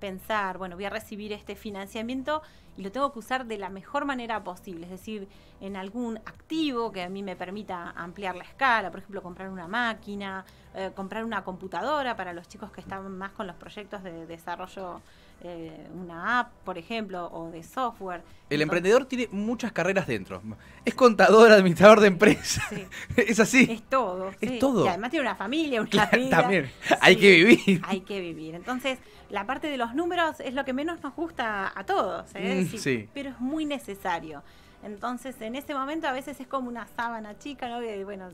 Pensar, bueno, voy a recibir este financiamiento y lo tengo que usar de la mejor manera posible, es decir, en algún activo que a mí me permita ampliar la escala, por ejemplo, comprar una máquina, eh, comprar una computadora para los chicos que están más con los proyectos de desarrollo eh, una app, por ejemplo, o de software. El emprendedor tiene muchas carreras dentro. Es contador, administrador de empresa. <laughs> es así. Es todo. Es todo. además tiene una familia, una vida. También. hay que vivir. Hay que vivir. Entonces, la parte de los números es lo que menos nos gusta a todos. ¿eh? Mm, sí. Pero es muy necesario. Entonces, en ese momento a veces es como una sábana chica, ¿no?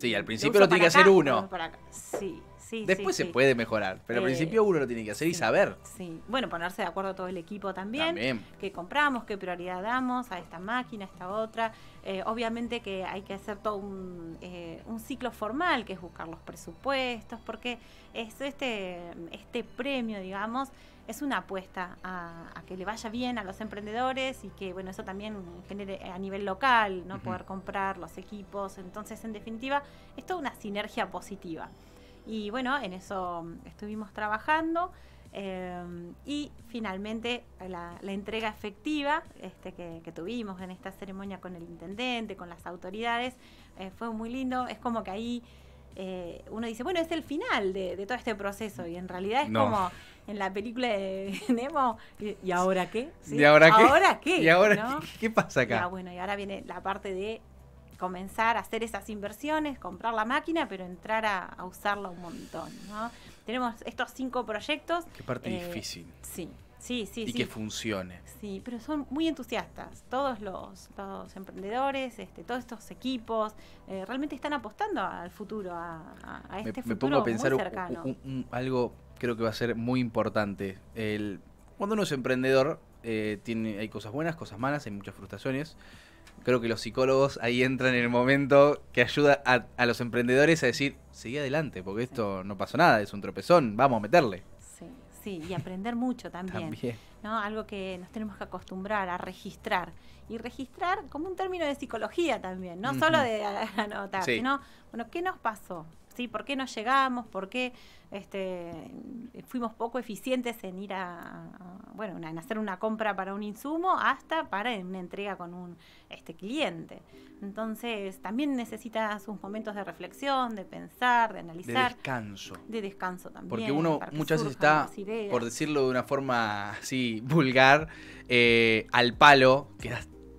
sí, al principio lo tiene que hacer uno. Sí, Después se puede mejorar, pero al eh, principio uno lo tiene que hacer y saber. Sí, bueno, ponerse de acuerdo todo el equipo también. ¿Qué compramos? ¿Qué prioridad damos a esta máquina, a esta otra? Eh, obviamente que hay que hacer todo eh, un, ciclo formal, que es buscar los presupuestos, porque es este, este premio, digamos, es una apuesta a, que le vaya bien a los emprendedores y que, bueno, eso también genere a nivel local, ¿no? Poder comprar los equipos. Entonces, en definitiva, es toda una sinergia positiva. Y bueno, en eso estuvimos trabajando. Em, y finalmente la, entrega efectiva este, que, tuvimos en esta ceremonia con el intendente, con las autoridades, eh, fue muy lindo. Es como que ahí eh, uno dice, bueno, es el final de, todo este proceso y en realidad es como en la película de <laughs> Nemo, ¿y, ahora qué? ¿Y ahora qué? ¿Ahora qué? ¿Y y ahora qué, qué pasa acá? Ah, bueno, y ahora viene la parte de comenzar a hacer esas inversiones, comprar la máquina, pero entrar a, usarla un montón. ¿no? Tenemos estos cinco proyectos. Qué parte eh, difícil. Sí, sí, sí. Y que funcione. Sí, pero son muy entusiastas. Todos los, emprendedores, este, todos estos equipos, eh, realmente están apostando al futuro, a, este futuro. Me pongo a pensar algo creo que va a ser muy importante. El, cuando uno es emprendedor, eh, tiene, hay cosas buenas, cosas malas, hay muchas frustraciones creo que los psicólogos ahí entran en el momento que ayuda a, los emprendedores a decir, seguí adelante, porque esto no pasó nada, es un tropezón, vamos a meterle. Sí, sí, y aprender mucho también. ¿no? Algo que nos tenemos que acostumbrar a registrar. Y registrar como un término de psicología también, no solo de anotar, sino, bueno, ¿qué nos pasó? ¿Por qué no llegamos? ¿Por qué este, fuimos poco eficientes en ir a, bueno, en hacer una compra para un insumo hasta para una entrega con un este, cliente? Entonces, también necesitas unos momentos de reflexión, de pensar, de analizar. De descanso. De descanso también. Porque uno muchas veces está, por decirlo de una forma así vulgar, eh, al palo, que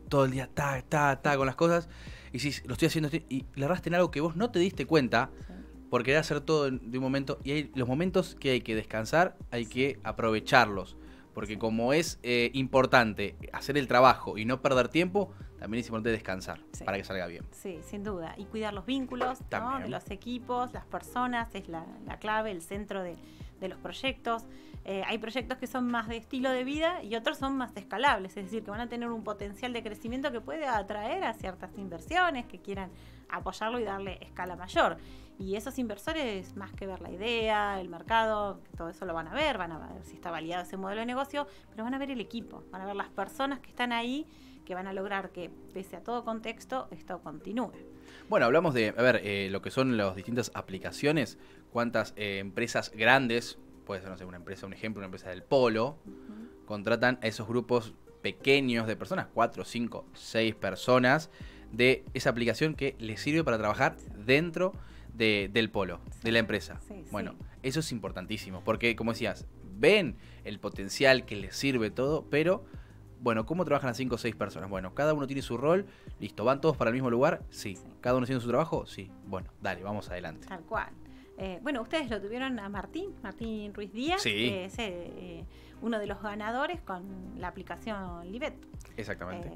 todo el día ta, ta, ta con las cosas y si lo estoy haciendo y le arrastre en algo que vos no te diste cuenta porque querer hacer todo de un momento. Y hay los momentos que hay que descansar, hay que aprovecharlos. Porque como es eh, importante hacer el trabajo y no perder tiempo, también es importante descansar para que salga bien. Sí, sin duda. Y cuidar los vínculos de los equipos, las personas, es la, clave, el centro de, los proyectos. Eh, hay proyectos que son más de estilo de vida y otros son más escalables, es decir, que van a tener un potencial de crecimiento que puede atraer a ciertas inversiones que quieran apoyarlo y darle escala mayor. Y esos inversores, más que ver la idea, el mercado, todo eso lo van a ver, van a ver si está validado ese modelo de negocio, pero van a ver el equipo, van a ver las personas que están ahí que van a lograr que, pese a todo contexto, esto continúe. Bueno, hablamos de, a ver, eh, lo que son las distintas aplicaciones, cuántas eh, empresas grandes, puede ser, no sé, una empresa, un ejemplo, una empresa del polo, contratan a esos grupos pequeños de personas, cuatro, cinco, seis personas, de esa aplicación que les sirve para trabajar dentro de del polo, de la empresa. bueno, eso es importantísimo, porque como decías, ven el potencial que les sirve todo, pero bueno, ¿cómo trabajan a cinco o seis personas? Bueno, cada uno tiene su rol, listo, ¿van todos para el mismo lugar? Sí. ¿Cada uno haciendo su trabajo? Sí. Bueno, dale, vamos adelante. Tal cual. Eh, bueno, ustedes lo tuvieron a Martín, Martín Ruiz Díaz, que es eh, uno de los ganadores con la aplicación Libet. Exactamente. Eh,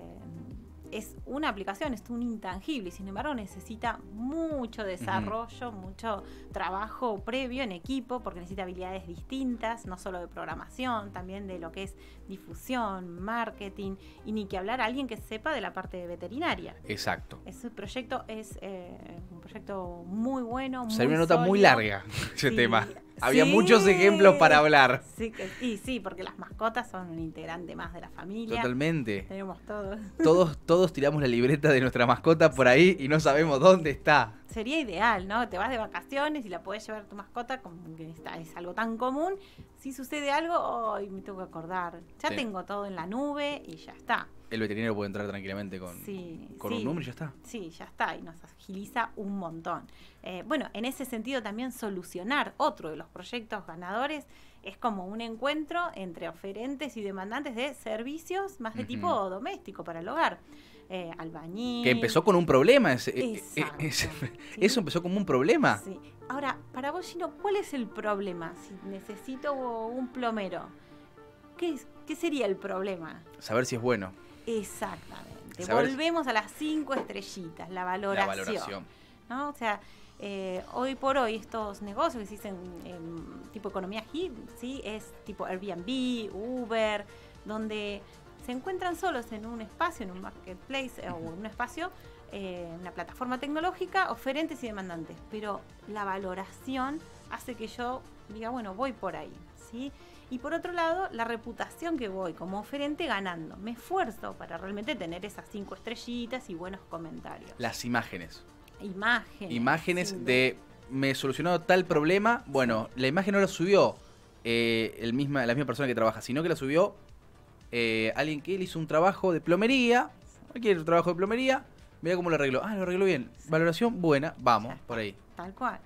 es una aplicación, es un intangible y sin embargo necesita mucho desarrollo, mucho trabajo previo en equipo porque necesita habilidades distintas, no solo de programación, también de lo que es difusión, marketing y ni que hablar a alguien que sepa de la parte de veterinaria. Exacto. Ese proyecto es eh, un proyecto muy bueno. Muy una nota muy larga <laughs> ese tema. Había muchos ejemplos para hablar. Sí, y sí, porque las mascotas son un integrante más de la familia. Totalmente. Tenemos todos. Todos, todos tiramos la libreta de nuestra mascota por ahí y no sabemos dónde está. Sería ideal, ¿no? Te vas de vacaciones y la puedes llevar a tu mascota, como que es algo tan común. Si sucede algo, hoy me tengo que acordar. Ya tengo todo en la nube y ya está el veterinario puede entrar tranquilamente con, con un nombre y ya está. Sí, ya está, y nos agiliza un montón. Eh, bueno, en ese sentido también solucionar otro de los proyectos ganadores es como un encuentro entre oferentes y demandantes de servicios más de tipo doméstico para el hogar. Eh, albañil. Que empezó con un problema. Es, eh, Eso empezó como un problema. Ahora, para vos, Gino, ¿cuál es el problema? Si necesito un plomero, ¿qué, qué sería el problema? Saber si es bueno. Exactamente. Volvemos a las cinco estrellitas, la valoración. La valoración. O sea, eh, hoy por hoy estos negocios que se dicen tipo economía hit, ¿sí? es tipo Airbnb, Uber, donde se encuentran solos en un espacio, en un marketplace o en un espacio, eh, una plataforma tecnológica, oferentes y demandantes. Pero la valoración hace que yo diga, bueno, voy por ahí. ¿sí? Y por otro lado, la reputación que voy como oferente ganando. Me esfuerzo para realmente tener esas cinco estrellitas y buenos comentarios. Las imágenes. Imágenes. Imágenes de me solucionado tal problema. Bueno, la imagen no la subió eh, el misma, la misma persona que trabaja, sino que la subió eh, alguien que él hizo un trabajo de plomería. Cualquier trabajo de plomería. Mira cómo lo arregló. Ah, lo arregló bien. Valoración buena. Vamos, por ahí. Tal cual.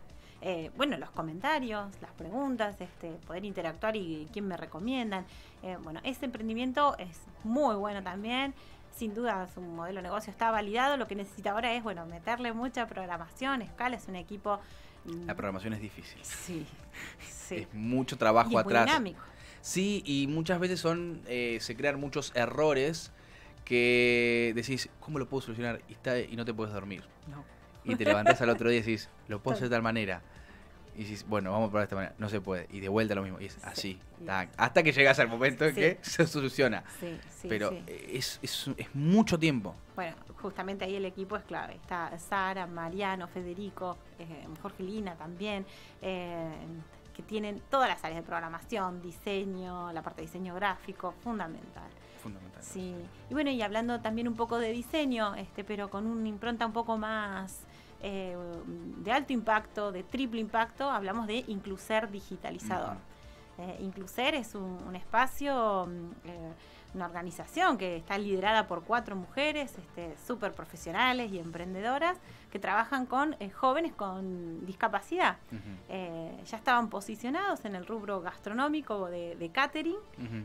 Eh, bueno, los comentarios, las preguntas, este, poder interactuar y quién me recomiendan. Eh, bueno, este emprendimiento es muy bueno también. Sin duda su modelo de negocio está validado. Lo que necesita ahora es, bueno, meterle mucha programación, escala, es un equipo... Mm, La programación es difícil. Sí, <laughs> Es mucho trabajo atrás. Muy dinámico. Sí, y muchas veces son, eh, se crean muchos errores que decís, ¿cómo lo puedo solucionar? Y, está, y no te puedes dormir. No y te levantás al otro día y decís, lo puedo hacer de tal manera. Y dices, bueno, vamos a probar de esta manera. No se puede. Y de vuelta lo mismo. Y es así. hasta que llegas al momento en que se soluciona. Sí, sí. Pero es, mucho tiempo. Bueno, justamente ahí el equipo es clave. Está Sara, Mariano, Federico, eh, Jorgelina también. Eh, que tienen todas las áreas de programación, diseño, la parte de diseño gráfico, fundamental. Fundamental. Sí. Y bueno, y hablando también un poco de diseño, este, pero con una impronta un poco más eh, de alto impacto, de triple impacto, hablamos de Incluser Digitalizador. Eh, Incluser es un, espacio, mm, eh, una organización que está liderada por cuatro mujeres súper este, profesionales y emprendedoras que trabajan con jóvenes con discapacidad. ya estaban posicionados en el rubro gastronómico de, catering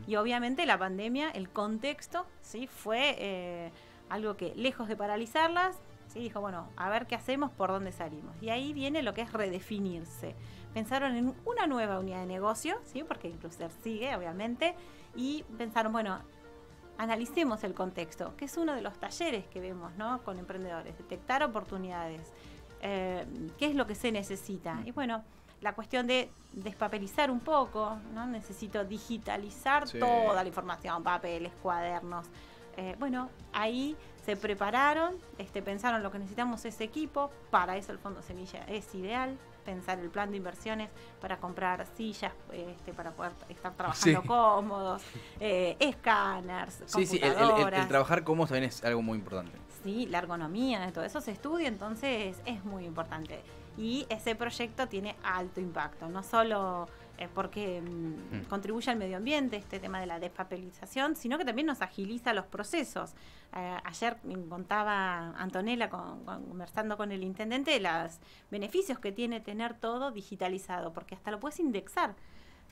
y obviamente la pandemia, el contexto, ¿sí? fue algo que lejos de paralizarlas, y Dijo, bueno, a ver qué hacemos, por dónde salimos. Y ahí viene lo que es redefinirse. Pensaron en una nueva unidad de negocio, ¿sí? Porque Incluser sigue, obviamente, y pensaron, bueno, analicemos el contexto, que es uno de los talleres que vemos, Con emprendedores, detectar oportunidades, eh, qué es lo que se necesita. Mm. Y bueno, la cuestión de despapelizar un poco, ¿no? Necesito digitalizar toda la información, papeles, cuadernos. Eh, bueno, ahí se prepararon, este, pensaron lo que necesitamos es equipo, para eso el Fondo Semilla es ideal, pensar el plan de inversiones para comprar sillas, este, para poder estar trabajando cómodos, eh, escáneres, sí, Sí, el, el, trabajar cómodos también es algo muy importante. Sí, la ergonomía, todo eso se estudia, entonces es muy importante. Y ese proyecto tiene alto impacto, no solo porque mm, mm. contribuye al medio ambiente, este tema de la despapelización, sino que también nos agiliza los procesos. Eh, ayer me contaba Antonella, conversando con el intendente, los beneficios que tiene tener todo digitalizado, porque hasta lo puedes indexar.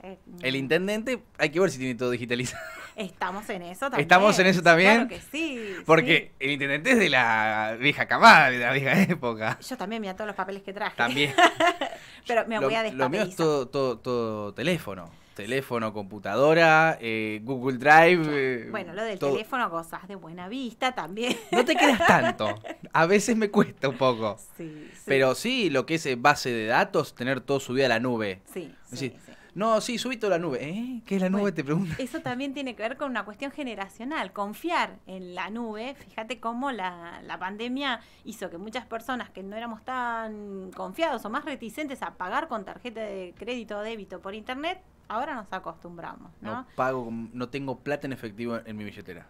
Eh, mm. el intendente, hay que ver si tiene todo digitalizado. Estamos en eso también. <laughs> Estamos en eso también. Claro que sí. Porque el intendente es de la vieja camada, de la vieja época. Yo también, mira todos los papeles que traje. También. <laughs> Pero me voy a Lo mío es todo, teléfono. Teléfono, computadora, eh, Google Drive. Eh, bueno, lo del teléfono gozas de buena vista también. No te quedas <laughs> tanto. A veces me cuesta un poco. Sí, Pero sí, lo que es eh, base de datos, tener todo subido a la nube. Sí, sí. No, sí, subí toda la nube. ¿Eh? ¿Qué es la nube? te pregunto. Eso también tiene que ver con una cuestión generacional. Confiar en la nube. Fíjate cómo la, pandemia hizo que muchas personas que no éramos tan confiados o más reticentes a pagar con tarjeta de crédito o débito por internet, ahora nos acostumbramos. ¿no? pago, no tengo plata en efectivo en mi billetera.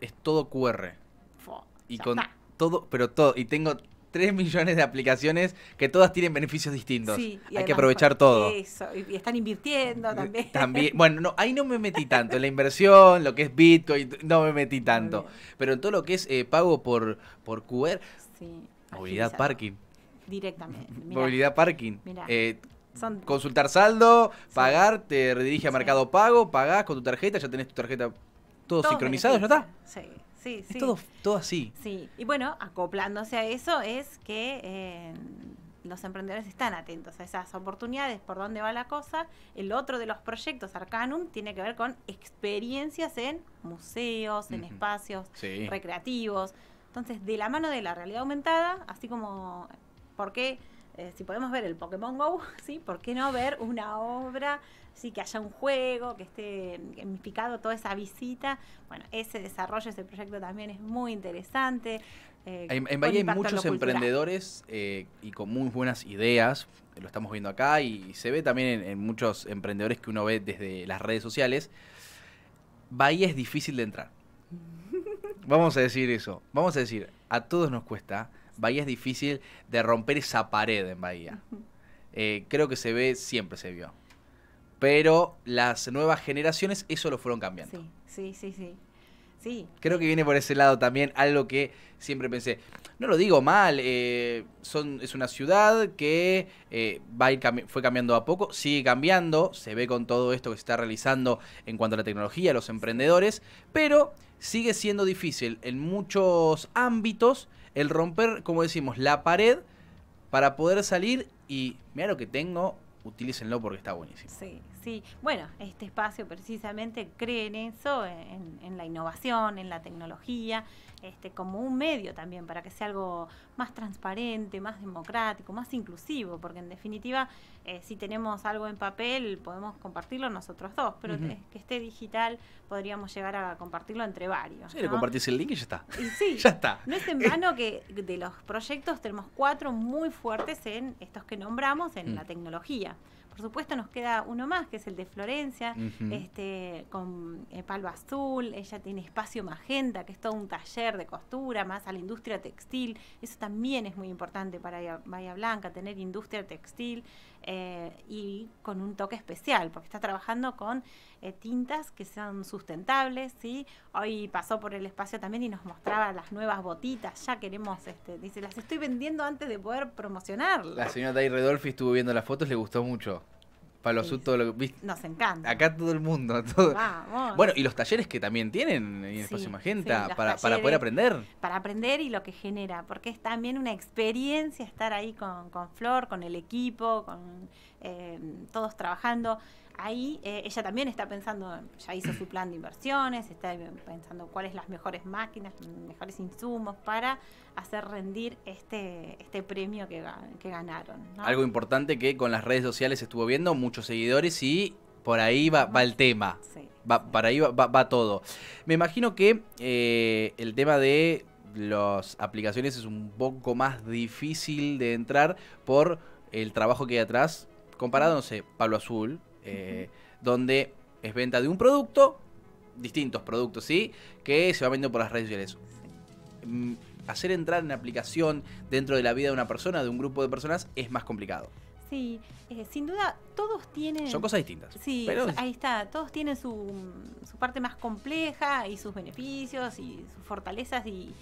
Es todo QR. y con todo, pero todo. Y tengo 3 millones de aplicaciones que todas tienen beneficios distintos. Hay que aprovechar todo. Eso, y están invirtiendo eh, también. También, <laughs> bueno, no, ahí no me metí tanto, en la inversión, lo que es Bitcoin, no me metí tanto. Pero en todo lo que es eh, pago por, por QR, sí, movilidad parking. Directamente. movilidad parking. Eh, consultar saldo, pagar, te redirige a Mercado Pago, pagás con tu tarjeta, ya tenés tu tarjeta todo, sincronizado, ya está. Sí sí, Todo, todo así. Sí, y bueno, acoplándose a eso es que eh, los emprendedores están atentos a esas oportunidades, por dónde va la cosa. El otro de los proyectos, Arcanum, tiene que ver con experiencias en museos, en espacios recreativos. Entonces, de la mano de la realidad aumentada, así como, ¿por qué eh, si podemos ver el Pokémon Go, <laughs> ¿sí? ¿Por qué no ver una obra, sí, que haya un juego, que esté gamificado toda esa visita? Bueno, ese desarrollo, ese proyecto también es muy interesante. Eh, en, Bahía hay muchos emprendedores eh, y con muy buenas ideas, lo estamos viendo acá y se ve también en, en muchos emprendedores que uno ve desde las redes sociales. Bahía es difícil de entrar. <laughs> Vamos a decir eso. Vamos a decir, a todos nos cuesta Bahía es difícil de romper esa pared en Bahía. Eh, creo que se ve, siempre se vio. Pero las nuevas generaciones eso lo fueron cambiando. Sí, sí, sí, sí. Creo que eh, viene por ese lado también algo que siempre pensé. No lo digo mal, eh, es una ciudad que va fue cambiando a poco, sigue cambiando, se ve con todo esto que se está realizando en cuanto a la tecnología, los emprendedores, pero sigue siendo difícil en muchos ámbitos el romper, como decimos, la pared para poder salir y mira lo que tengo, utilícenlo porque está buenísimo. Sí, sí. Bueno, este espacio precisamente cree en eso, en la innovación, en la tecnología, este, como un medio también, para que sea algo más transparente, más democrático, más inclusivo, porque en definitiva, eh, si tenemos algo en papel, podemos compartirlo nosotros dos, pero que esté digital, podríamos llegar a compartirlo entre varios. Sí, compartís el link y ya está. sí, <laughs> ya está. No es en vano que de los proyectos tenemos cuatro muy fuertes en estos que nombramos en mm. la tecnología. Por supuesto nos queda uno más, que es el de Florencia, este, con eh, palma Azul, ella tiene Espacio Magenta, que es todo un taller de costura, más a la industria textil, eso también es muy importante para Bahía Blanca, tener industria textil eh, y con un toque especial, porque está trabajando con eh, tintas que sean sustentables, ¿sí? Hoy pasó por el espacio también y nos mostraba las nuevas botitas, ya queremos, este, dice, las estoy vendiendo antes de poder promocionarlas. La señora Day Redolfi estuvo viendo las fotos, le gustó mucho para los todo Nos encanta. Acá todo el mundo. <laughs> Bueno, y los talleres que también tienen en Espacio Magenta para, poder aprender. Para aprender y lo que genera, porque es también una experiencia estar ahí con, con Flor, con el equipo, con eh, todos trabajando ahí eh, ella también está pensando, ya hizo su plan de inversiones, está pensando cuáles las mejores máquinas, mejores insumos para hacer rendir este, este premio que, ganaron. Algo importante que con las redes sociales estuvo viendo, muchos seguidores y por ahí va, el tema. Sí, Para ahí va, todo. Me imagino que eh, el tema de las aplicaciones es un poco más difícil de entrar por el trabajo que hay atrás. Comparado, no sé, Pablo Azul, eh, donde es venta de un producto, distintos productos, ¿sí? Que se va vendiendo por las redes sociales. Mm, hacer entrar en aplicación dentro de la vida de una persona, de un grupo de personas, es más complicado. Sí, eh, sin duda todos tienen... Son cosas distintas. Sí, ahí está, todos tienen su, su parte más compleja y sus beneficios y sus fortalezas y,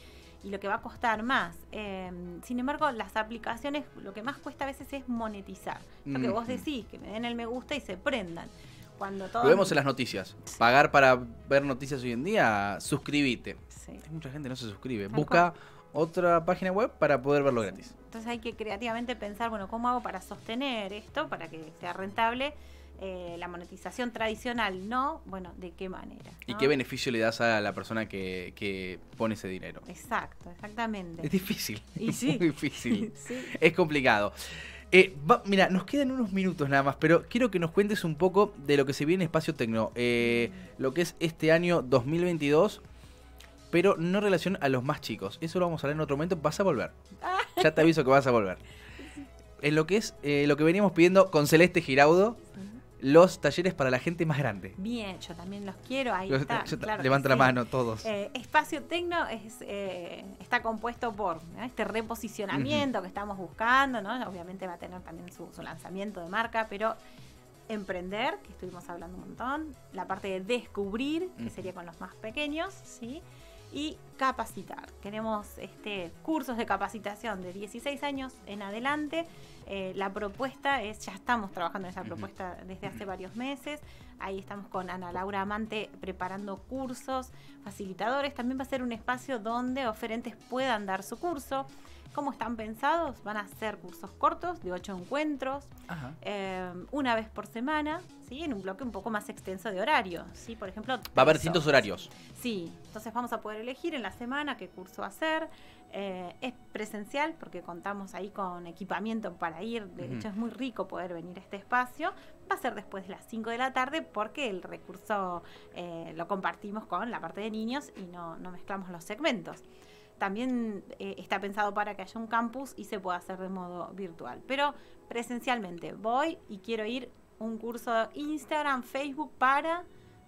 y lo que va a costar más. Em, sin embargo, las aplicaciones, lo que más cuesta a veces es monetizar. Lo que vos mm. decís, que me den el me gusta y se prendan. Cuando todo... Lo vemos en las noticias. Pagar para ver noticias hoy en día, suscribite. Mucha gente no se suscribe. Busca otra página web para poder verlo gratis. Entonces hay que creativamente pensar, bueno, ¿cómo hago para sostener esto, para que sea rentable? Eh, la monetización tradicional no, bueno, ¿de qué manera? ¿Y qué beneficio le das a la persona que, que pone ese dinero? Exacto, exactamente. Es difícil, y <laughs> muy difícil. <laughs> Es complicado. Eh, mira, nos quedan unos minutos nada más, pero quiero que nos cuentes un poco de lo que se viene en Espacio Tecno, eh, mm. lo que es este año 2022, pero no en relación a los más chicos. Eso lo vamos a hablar en otro momento, vas a volver. Ah. Ya te aviso que vas a volver. <laughs> En lo que es eh, lo que veníamos pidiendo con Celeste Giraudo, los talleres para la gente más grande. Bien, yo también los quiero, ahí está. levanta la mano todos. Eh, espacio Tecno es, eh, está compuesto por este reposicionamiento que estamos buscando, ¿no? Obviamente va a tener también su, lanzamiento de marca, pero emprender, que estuvimos hablando un montón, la parte de descubrir, que sería con los más pequeños, ¿sí? Y capacitar. Tenemos este, cursos de capacitación de 16 años en adelante eh, la propuesta es, ya estamos trabajando en esa propuesta desde hace varios meses. Ahí estamos con Ana Laura Amante preparando cursos, facilitadores. También va a ser un espacio donde oferentes puedan dar su curso. ¿Cómo están pensados? Van a ser cursos cortos de ocho encuentros, eh, una vez por semana, ¿sí? en un bloque un poco más extenso de horario. ¿sí? Por ejemplo, va a haber distintos horarios. Sí, entonces vamos a poder elegir en la semana qué curso hacer. Eh, es presencial porque contamos ahí con equipamiento para ir, de hecho es muy rico poder venir a este espacio. Va a ser después de las 5 de la tarde porque el recurso eh, lo compartimos con la parte de niños y no, mezclamos los segmentos. También eh, está pensado para que haya un campus y se pueda hacer de modo virtual. Pero presencialmente voy y quiero ir un curso Instagram, Facebook para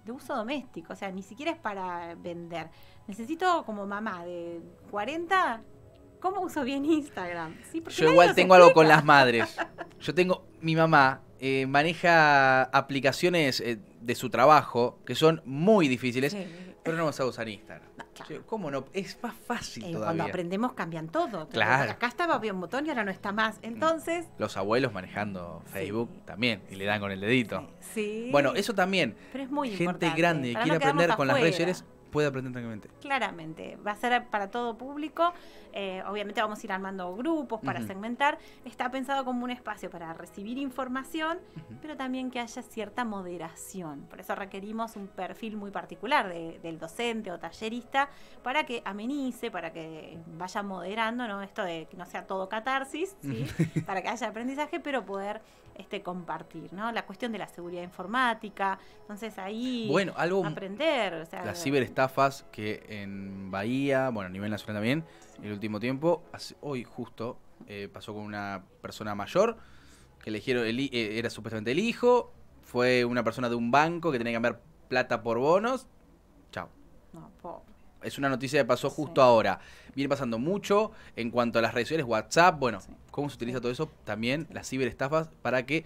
de uso doméstico, o sea, ni siquiera es para vender necesito como mamá de 40, ¿cómo uso bien Instagram? Yo igual tengo algo con las madres. <laughs> Yo tengo, mi mamá eh, maneja aplicaciones eh, de su trabajo que son muy difíciles. Pero no vamos a usar Instagram. ¿Cómo no? Es más fácil todavía. Cuando aprendemos cambian todo. Claro. Acá estaba bien botón y ahora no está más. Mm. Entonces. Los abuelos manejando Facebook también y le dan con el dedito. Sí. Bueno, eso también. Pero es muy Gente grande que quiere aprender con las redes puede aprender tranquilamente. Claramente, va a ser para todo público. Eh, obviamente vamos a ir armando grupos para segmentar. Está pensado como un espacio para recibir información, pero también que haya cierta moderación. Por eso requerimos un perfil muy particular del docente o tallerista para que amenice, para que vaya moderando, ¿no? Esto de que no sea todo catarsis, ¿sí? <laughs> para que haya aprendizaje, pero poder este compartir, ¿no? La cuestión de la seguridad informática, entonces ahí bueno, algo, aprender. O sea, las ciberestafas que en Bahía, bueno, a nivel nacional también, en el último tiempo, hoy justo eh, pasó con una persona mayor que eligieron, el, eh, era supuestamente el hijo, fue una persona de un banco que tenía que cambiar plata por bonos. Chao. No, es una noticia que pasó justo ahora. Viene pasando mucho en cuanto a las redes sociales, WhatsApp, bueno, cómo se utiliza todo eso, también las ciberestafas, para que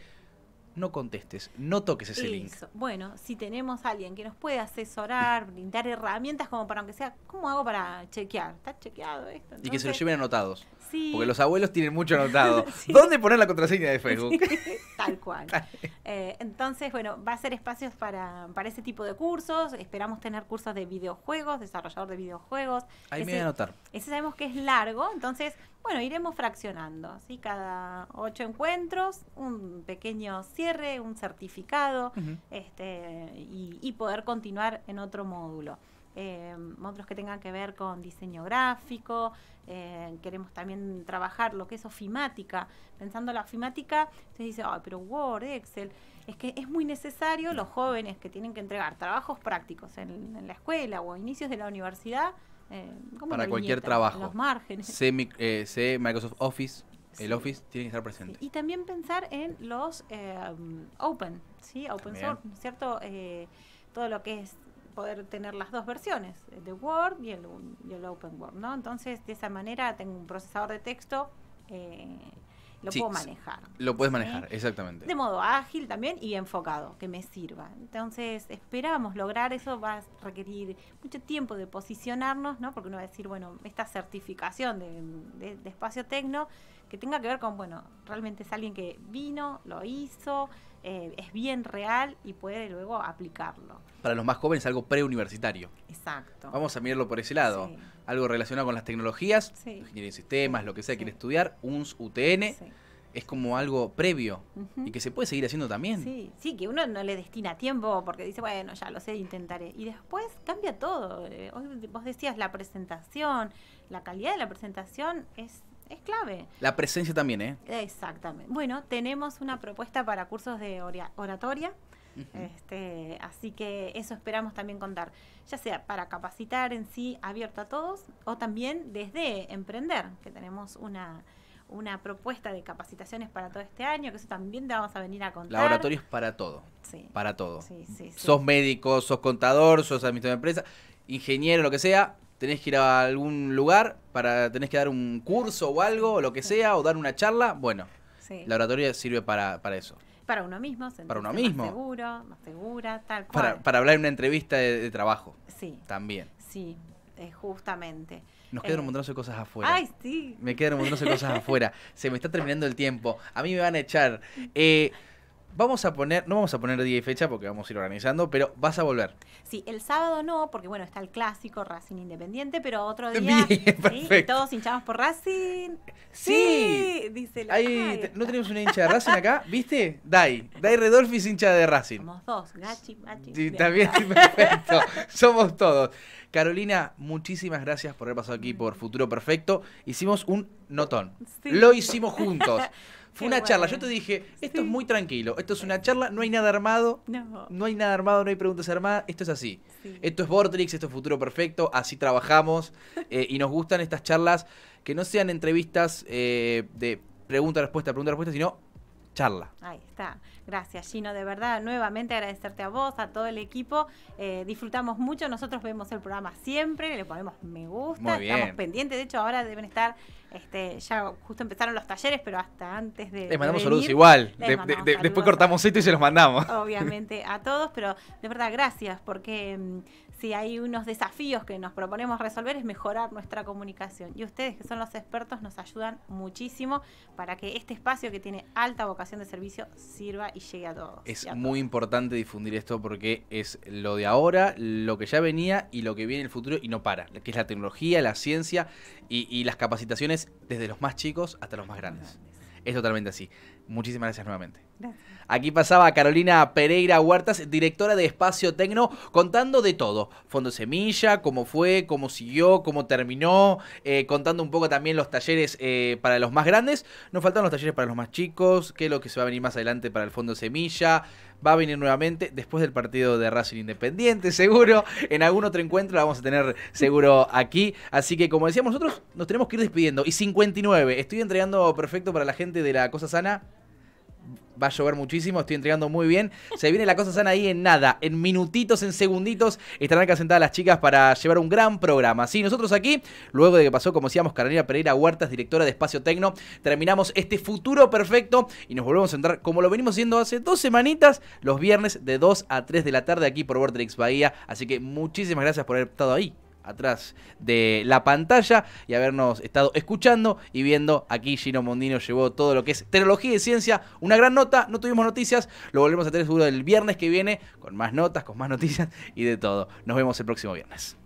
no contestes, no toques ese link. Bueno, si tenemos a alguien que nos puede asesorar, brindar herramientas como para aunque sea, ¿cómo hago para chequear? ¿Está chequeado esto? y que se lo lleven anotados. Porque los abuelos tienen mucho anotado. <laughs> ¿Dónde poner la contraseña de Facebook? <laughs> tal cual. Eh, entonces, bueno, va a ser espacios para, para ese tipo de cursos. Esperamos tener cursos de videojuegos, desarrollador de videojuegos. Ahí me voy a anotar. Ese sabemos que es largo, entonces, bueno, iremos fraccionando. Cada ocho encuentros, un pequeño cierre, un certificado este, y poder continuar en otro módulo eh, otros que tengan que ver con diseño gráfico, eh, queremos también trabajar lo que es ofimática, pensando en la ofimática, se dice, pero Word, Excel, es que es muy necesario los jóvenes que tienen que entregar trabajos prácticos en, la escuela o inicios de la universidad, eh, para cualquier trabajo, los márgenes. C, eh, Microsoft Office, el Office tiene que estar presente. Y también pensar en los Open, ¿sí? Open Source, ¿cierto? todo lo que es poder tener las dos versiones, el de Word y el, el Open Word, ¿no? Entonces, de esa manera tengo un procesador de texto eh, lo puedo manejar. Lo puedes manejar, exactamente. De modo ágil también y enfocado, que me sirva. Entonces, esperamos lograr eso, va a requerir mucho tiempo de posicionarnos, ¿no? Porque uno va a decir, bueno, esta certificación de, espacio tecno, que tenga que ver con, bueno, realmente es alguien que vino, lo hizo, eh, es bien real y puede luego aplicarlo. Para los más jóvenes algo preuniversitario. Exacto. Vamos a mirarlo por ese lado. Sí algo relacionado con las tecnologías, ingeniería de sistemas, lo que sea, quiere estudiar, UNS, UTN es como algo previo y que se puede seguir haciendo también. Sí, sí, que uno no le destina tiempo porque dice, bueno, ya lo sé, intentaré. Y después cambia todo. Eh, vos decías la presentación, la calidad de la presentación es, es clave. La presencia también, ¿eh? Exactamente. Bueno, tenemos una propuesta para cursos de oratoria este, así que eso esperamos también contar, ya sea para capacitar en sí abierto a todos o también desde Emprender, que tenemos una, una propuesta de capacitaciones para todo este año, que eso también te vamos a venir a contar. Laboratorios para todo. Para todo. sos médico, sos contador, sos administrador de empresa, ingeniero, lo que sea, tenés que ir a algún lugar para tenés que dar un curso o algo, o lo que sea, o dar una charla, bueno. la oratoria sirve para, para eso. Para uno mismo, para uno mismo. seguro, más segura, tal cual. Para, para hablar en una entrevista de, trabajo. Sí. También. Sí, eh, justamente. Nos quedan un eh, montón de cosas afuera. Ay, sí. Me quedan un montón de cosas afuera. <laughs> Se me está terminando el tiempo. A mí me van a echar. Eh, Vamos a poner, no vamos a poner día y fecha porque vamos a ir organizando, pero vas a volver. Sí, el sábado no, porque bueno, está el clásico Racing Independiente, pero otro <laughs> día. ¿sí? todos hinchamos por Racing. Sí, dice la No tenemos una hincha de Racing acá, ¿viste? Dai. Dai Redolfi es hincha de Racing. Somos dos, Gachi, Gachi. Sí, también, <laughs> perfecto. Somos todos. Carolina, muchísimas gracias por haber pasado aquí por Futuro Perfecto. Hicimos un notón. Lo hicimos juntos. <laughs> Fue una charla. Yo te dije, esto es muy tranquilo. Esto es una charla, no hay nada armado. No. hay nada armado, no hay preguntas armadas. Esto es así. Esto es Vortrix, esto es Futuro Perfecto. Así trabajamos. <laughs> Eh, y nos gustan estas charlas que no sean entrevistas eh, de pregunta-respuesta, pregunta-respuesta, sino charla. Ahí está. Gracias, Gino. De verdad, nuevamente agradecerte a vos, a todo el equipo. Eh, disfrutamos mucho. Nosotros vemos el programa siempre, le ponemos me gusta, estamos pendientes. De hecho, ahora deben estar, este, ya justo empezaron los talleres, pero hasta antes de. Les mandamos saludos igual. después cortamos esto y se los mandamos. Obviamente a todos, pero de verdad, gracias, porque. Mm, si hay unos desafíos que nos proponemos resolver es mejorar nuestra comunicación. Y ustedes, que son los expertos, nos ayudan muchísimo para que este espacio que tiene alta vocación de servicio sirva y llegue a todos. Es muy importante difundir esto porque es lo de ahora, lo que ya venía y lo que viene en el futuro y no para, que es la tecnología, la ciencia y, y las capacitaciones desde los más chicos hasta los más grandes. Es totalmente así. Muchísimas gracias nuevamente. Gracias. Aquí pasaba Carolina Pereira Huertas, directora de Espacio Tecno, contando de todo. Fondo Semilla, cómo fue, cómo siguió, cómo terminó, eh, contando un poco también los talleres eh, para los más grandes. Nos faltan los talleres para los más chicos, qué es lo que se va a venir más adelante para el Fondo Semilla. Va a venir nuevamente después del partido de Racing Independiente, seguro. En algún otro encuentro la vamos a tener seguro aquí. Así que, como decíamos nosotros, nos tenemos que ir despidiendo. Y 59, estoy entregando perfecto para la gente de la Cosa Sana va a llover muchísimo, estoy entregando muy bien. Se viene la cosa sana ahí en nada, en minutitos, en segunditos, estarán acá sentadas las chicas para llevar un gran programa. Sí, nosotros aquí, luego de que pasó, como decíamos, Carolina Pereira Huertas, directora de Espacio Tecno, terminamos este futuro perfecto y nos volvemos a entrar, como lo venimos haciendo hace dos semanitas, los viernes de 2 a 3 de la tarde aquí por Vortex Bahía. Así que muchísimas gracias por haber estado ahí atrás de la pantalla y habernos estado escuchando y viendo. Aquí Gino Mondino llevó todo lo que es tecnología y ciencia. Una gran nota, no tuvimos noticias, lo volvemos a tener seguro el viernes que viene con más notas, con más noticias y de todo. Nos vemos el próximo viernes.